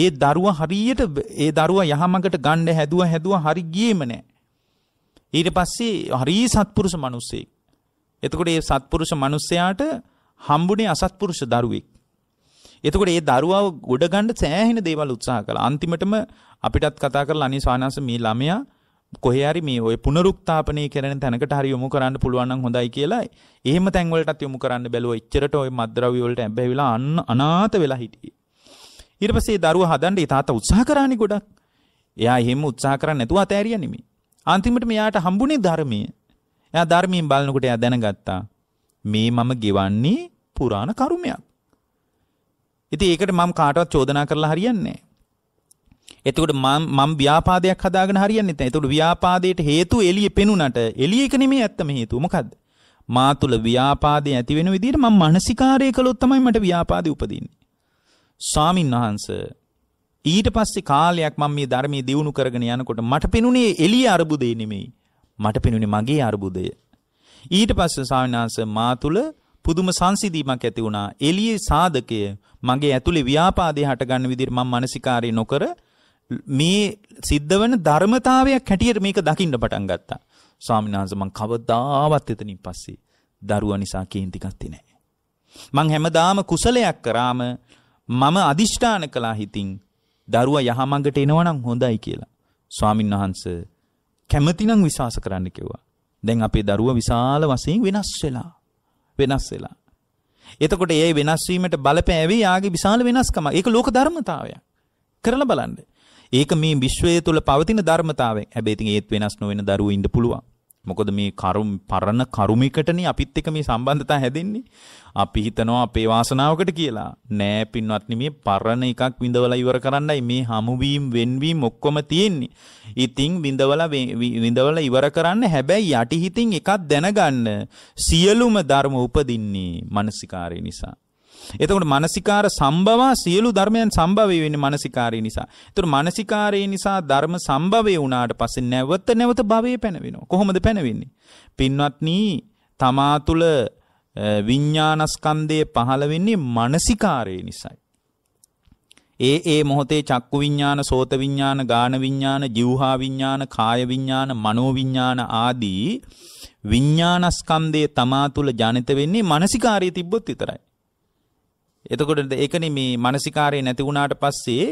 ඒ දරුවා හරියට ඒ දරුවා යහමඟට ගන්න හැදුවා හැදුවා හරි ගියේම නැහැ. ඊට පස්සේ හරි සත්පුරුෂ මිනිස්සෙක් එතකොට ඒ සත්පුරුෂ මිනිස්සයාට හම්බුනේ අසත්පුරුෂ දරුවෙක්. එතකොට ඒ දරුවව ගොඩගන්න සෑහෙන දේවල් උත්සාහ කළා. අන්තිමටම අපිටත් කතා කරලා අනේ ස්වාමීන් මේ ළමයා කොහේ හරි මේ ඔය පුනරුත්ථාපනය කරන තැනකට හරි යොමු කරන්න පුළුවන් නම් හොඳයි කියලා එහෙම තැන් වලටත් යොමු කරන්න බැලුවා. එච්චරට ඔය මද්ද්‍රව්‍ය වලට ඇබ්බැහිලා අනාථ වෙලා හිටියේ. ඊට පස්සේ දරුවා හදන්න ඒ තාත්තා උත්සාහ කරානේ ගොඩක්. එයා එහෙම උත්සාහ කරන්නේ නැතුව අතෑරියා නෙමෙයි. අන්තිමට මෙයාට හම්බුනේ ධර්මයේ එයා ධර්මයෙන් බලනකොට එයා දැනගත්තා මේ මම ගෙවන්නේ පුරාණ කර්මයක්. ඉතින් ඒකට මම කාටවත් චෝදනා කරලා හරියන්නේ එතකොට මම මම ව්‍යාපාදයක් හදාගෙන හරියන්නේ නැහැ. එතකොට ව්‍යාපාදයට හේතු එළියේ පෙනුනට එළිය එක නෙමෙයි ඇත්තම හේතුව. මොකද්ද? මා තුල ව්‍යාපාදේ ඇති වෙන විදිහට මම මානසිකාරය කළොත් තමයි මට ව්‍යාපාදේ උපදින්නේ. ස්වාමින් වහන්සේ ඊට පස්සේ කාලයක් මම මේ ධර්මයේ දියුණු කරගෙන යනකොට මට පෙනුනේ එළිය අරුබුදේ නෙමෙයි. මට පෙනුනේ මගේ අරුබුදය. ඊට පස්සේ ස්වාමිනාංශ මා තුල පුදුම සංසිඳීමක් ඇති වුණා. එළියේ සාධකය මගේ ඇතුලේ ව්‍යාපාදේ හටගන්න විදිහට මම මානසිකාරය නොකර මේ සිද්ධ වෙන ධර්මතාවයක් හැටියට මේක දකින්න පටන් ගත්තා. ස්වාමිනාංශ මං කවදාවත් එතනින් පස්සේ දරුවා නිසා කේන්ති ගත්තේ නැහැ. මං හැමදාම කුසලයක් කරාම මම අදිෂ්ඨාන කළා හිතින් දරුවා යහමඟට එනවා නම් හොඳයි කියලා. ස්වාමින්වහන්සේ කැමතිනම් විශ්වාස කරන්න කිව්වා. දැන් අපේ දරුවා විශාල වශයෙන් වෙනස් වෙලා. වෙනස් වෙලා. එතකොට ඒ වෙනස් වීමට බලපෑවේ යාගේ විශාල වෙනස්කමක්. ඒක ලෝක ධර්මතාවයක්. කරලා බලන්න. ඒක මේ විශ්වය තුල පවතින ධර්මතාවයක්. හැබැයි ඉතින් ඒත් වෙනස් නොවන දරුවෝ ඉන්න පුළුවන්. මොකද මේ කරුම් පරණ කරුමිකටනේ අපිත් එක්ක මේ සම්බන්ධතා හැදෙන්නේ. අපි හිතනවා අපේ වාසනාවකට කියලා. නෑ පින්වත්නි මේ පරණ එකක් විඳවලා ඉවර කරන්නයි මේ හමුවීම් වෙන්වීම් ඔක්කොම තියෙන්නේ. ඉතින් විඳවලා විඳවලා ඉවර කරන්න හැබැයි යටිහිතින් එකක් දැනගන්න සියලුම ධර්ම උපදින්නේ මානසිකාරය නිසා. එතකොට මානසිකාර සම්භවා සියලු ධර්මයන් සම්භවය වෙන්නේ මානසිකාරය නිසා. එතකොට මානසිකාරය නිසා ධර්ම සම්භවය වුණාට පස්සේ නැවත නැවත භවයේ පැනවෙනවා. කොහොමද පැනවෙන්නේ? පින්වත්නි තමා තුළ විඤ්ඤාණස්කන්ධය පහළ වෙන්නේ මානසිකාරය නිසායි. ඒ ඒ මොහොතේ චක්කු විඤ්ඤාණ, සෝත විඤ්ඤාණ, ගාන විඤ්ඤාණ, જીවහා විඤ්ඤාණ, කාය විඤ්ඤාණ, මනෝ විඤ්ඤාණ ආදී විඤ්ඤාණස්කන්ධය තමා තුළ ජනිත වෙන්නේ මානසිකාරය තිබ්බොත් විතරයි. එතකොට ඒකනේ මේ මානසිකාරය නැති වුණාට පස්සේ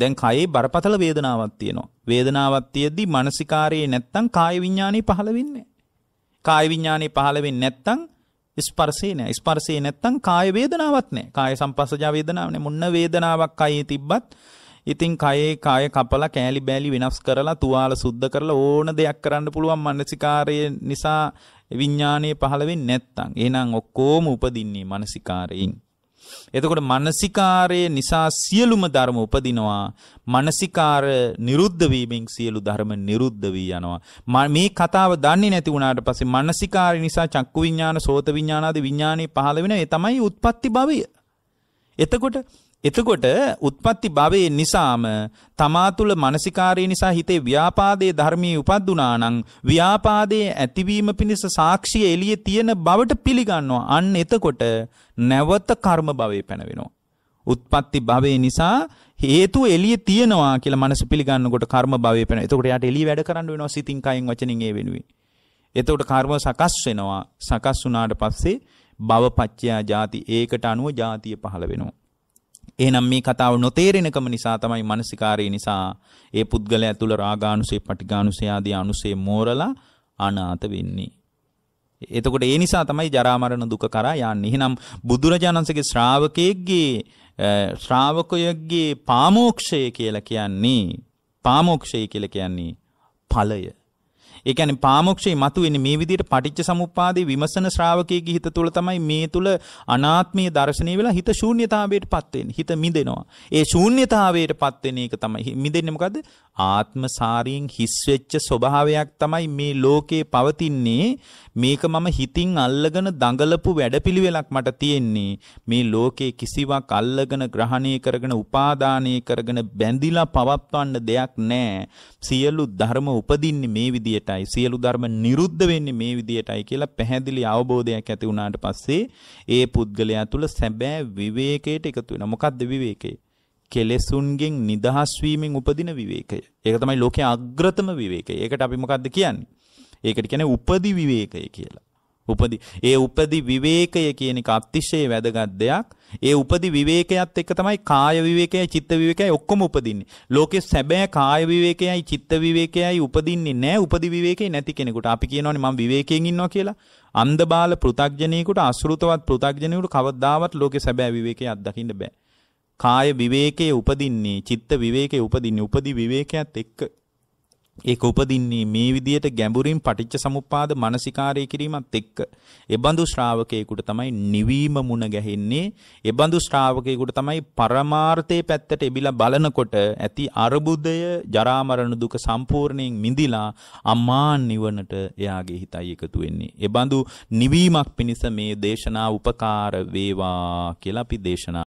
දැන් කයේ බරපතල වේදනාවක් තියෙනවා. වේදනාවක් තියෙද්දි මානසිකාරයේ නැත්තම් කාය විඥානේ පහළ වෙන්නේ කාය විඥානේ පහළ වෙන්නේ නැත්තම් ස්පර්ශේ නෑ. ස්පර්ශේ නැත්තම් කාය වේදනාවක් නෑ. කාය සංපස්සජා වේදනාවක් නෑ. මොන්න වේදනාවක් කයේ තිබ්බත් ඉතින් කයේ කාය කපලා කෑලි බෑලි වෙනස් කරලා තුවාල සුද්ධ කරලා ඕන දෙයක් කරන්න පුළුවන් මානසිකාරය නිසා විඥානයේ පහළ වෙන්නේ නැත්තම්. එහෙනම් ඔක්කොම උපදින්නේ මානසිකාරයෙන්. එතකොට මනසිකාරය නිසා සියලුම ධර්ම උපදිනවා. මනසිකාර නිරුද්ධ වීමෙන් සියලු ධර්ම නිරුද්ධ වී යනවා. මේ කතාව දන්නේ නැති වුණාට පස්සේ මනසිකාරය නිසා චක්කු විඥාන, සෝත විඥාන ආදී විඥානේ පහළ වෙන ඒ තමයි උත්පත්ති භවය. එතකොට එතකොට උත්පත්ති භවයේ නිසාම තමා තුළ මානසිකාරය නිසා හිතේ ව්‍යාපාදයේ ධර්මී උපද්දුනා නම් ව්‍යාපාදයේ ඇතිවීම පිණිස සාක්ෂිය එළියේ තියෙන බවට පිළිගන්නවා. අන්න එතකොට නැවත කර්ම භවයේ පැනවෙනවා. උත්පත්ති භවයේ නිසා හේතු එළිය තියෙනවා කියලා මනස පිළිගන්නකොට කර්ම භවයේ පැන. එතකොට යාට එළිය වැඩ කරන්න වෙනවා සිතින් කයින් වචනින් ඒ වෙනුවෙන්. එතකොට කර්ම සකස් වෙනවා. සකස් වුණාට පස්සේ භවපච්චයා ಜಾති ඒකට අනුව ಜಾතිය පහළ වෙනවා. එහෙනම් මේ කතාව නොතේරෙනකම නිසා තමයි මානසිකාරය නිසා ඒ පුද්ගලයා තුල රාගානුසය, පටිඝානුසය ආදී අනුසය මෝරලා අනාථ වෙන්නේ. එතකොට ඒ නිසා තමයි ජරා මරණ දුක කරා යන්නේ. එහෙනම් බුදුරජාණන්සේගේ ශ්‍රාවකයෙක්ගේ ශ්‍රාවකයෙක්ගේ පාමෝක්ෂය කියලා කියන්නේ පාමෝක්ෂය කියලා කියන්නේ ඵලය. ඒ කියන්නේ පාමොක්ෂේ මතුවෙන්නේ මේ විදිහට පටිච්ච සමුප්පාදේ විමසන ශ්‍රාවකයේගේ හිත තුළ තමයි මේ තුල අනාත්මීය දර්ශනය වෙලා හිත ශූන්‍යතාවයටපත් වෙන්නේ. හිත මිදෙනවා. ඒ ශූන්‍යතාවයටපත් වෙන එක තමයි මිදෙන්නේ මොකද්ද? ආත්මසාරියෙන් හිස් වෙච්ච ස්වභාවයක් තමයි මේ ලෝකේ පවතින්නේ. මේක මම හිතින් අල්ලගෙන දඟලපු වැඩපිළිවෙලක් මට තියෙන්නේ. මේ ලෝකේ කිසිවක් අල්ලගෙන ග්‍රහණය කරගෙන උපාදානය කරගෙන බැඳිලා පවත්වන්න දෙයක් නැහැ. සියලු ධර්ම උපදින්නේ මේ විදියටයි සියලු ධර්ම නිරුද්ධ වෙන්නේ මේ විදියටයි කියලා පැහැදිලි අවබෝධයක් ඇති වුණාට පස්සේ ඒ පුද්ගලයා තුළ සැබෑ විවේකයට එකතු වෙනවා මොකක්ද විවේකය කෙලෙසුන්ගෙන් නිදහස් වීමෙන් උපදින විවේකය ඒක තමයි ලෝකයේ අග්‍රතම විවේකය ඒකට අපි මොකක්ද කියන්නේ ඒකට කියන්නේ උපදි විවේකය කියලා උපදි ඒ උපදි විවේකය කියන එක අතිශය වැදගත් දෙයක්. ඒ උපදි විවේකයත් එක්ක තමයි කාය විවේකයයි චිත්ත විවේකයයි ඔක්කොම උපදින්නේ. ලෝකේ සැබෑ කාය විවේකයයි චිත්ත විවේකයයි උපදින්නේ නැහැ. උපදි විවේකේ නැති කෙනෙකුට. අපි කියනවානේ මම විවේකයෙන් ඉන්නවා කියලා. අන්ධ බාල පෘ탁ජනේකට අසෘතවත් පෘ탁ජනේකට කවදාවත් ලෝකේ සැබෑ විවේකේ අත්දකින්න බෑ. කාය විවේකයේ උපදින්නේ චිත්ත විවේකයේ උපදින්නේ උපදි විවේකයත් එක්ක ඒක උපදින්නේ මේ විදියට ගැඹුරින් පටිච්ච සමුප්පාද මානසිකාරය කිරීමත් එක්ක. එබඳු ශ්‍රාවකයෙකුට තමයි නිවීම මුණ ගැහෙන්නේ. එබඳු ශ්‍රාවකයෙකුට තමයි පරමාර්ථයේ පැත්තට එබිලා බලනකොට ඇති අරුබුදය, ජරා දුක සම්පූර්ණයෙන් මිදිලා අමා නිවනට එයාගේ හිතයි එකතු වෙන්නේ. එබඳු නිවීමක් පිණිස මේ දේශනා උපකාර වේවා කියලා අපි දේශනා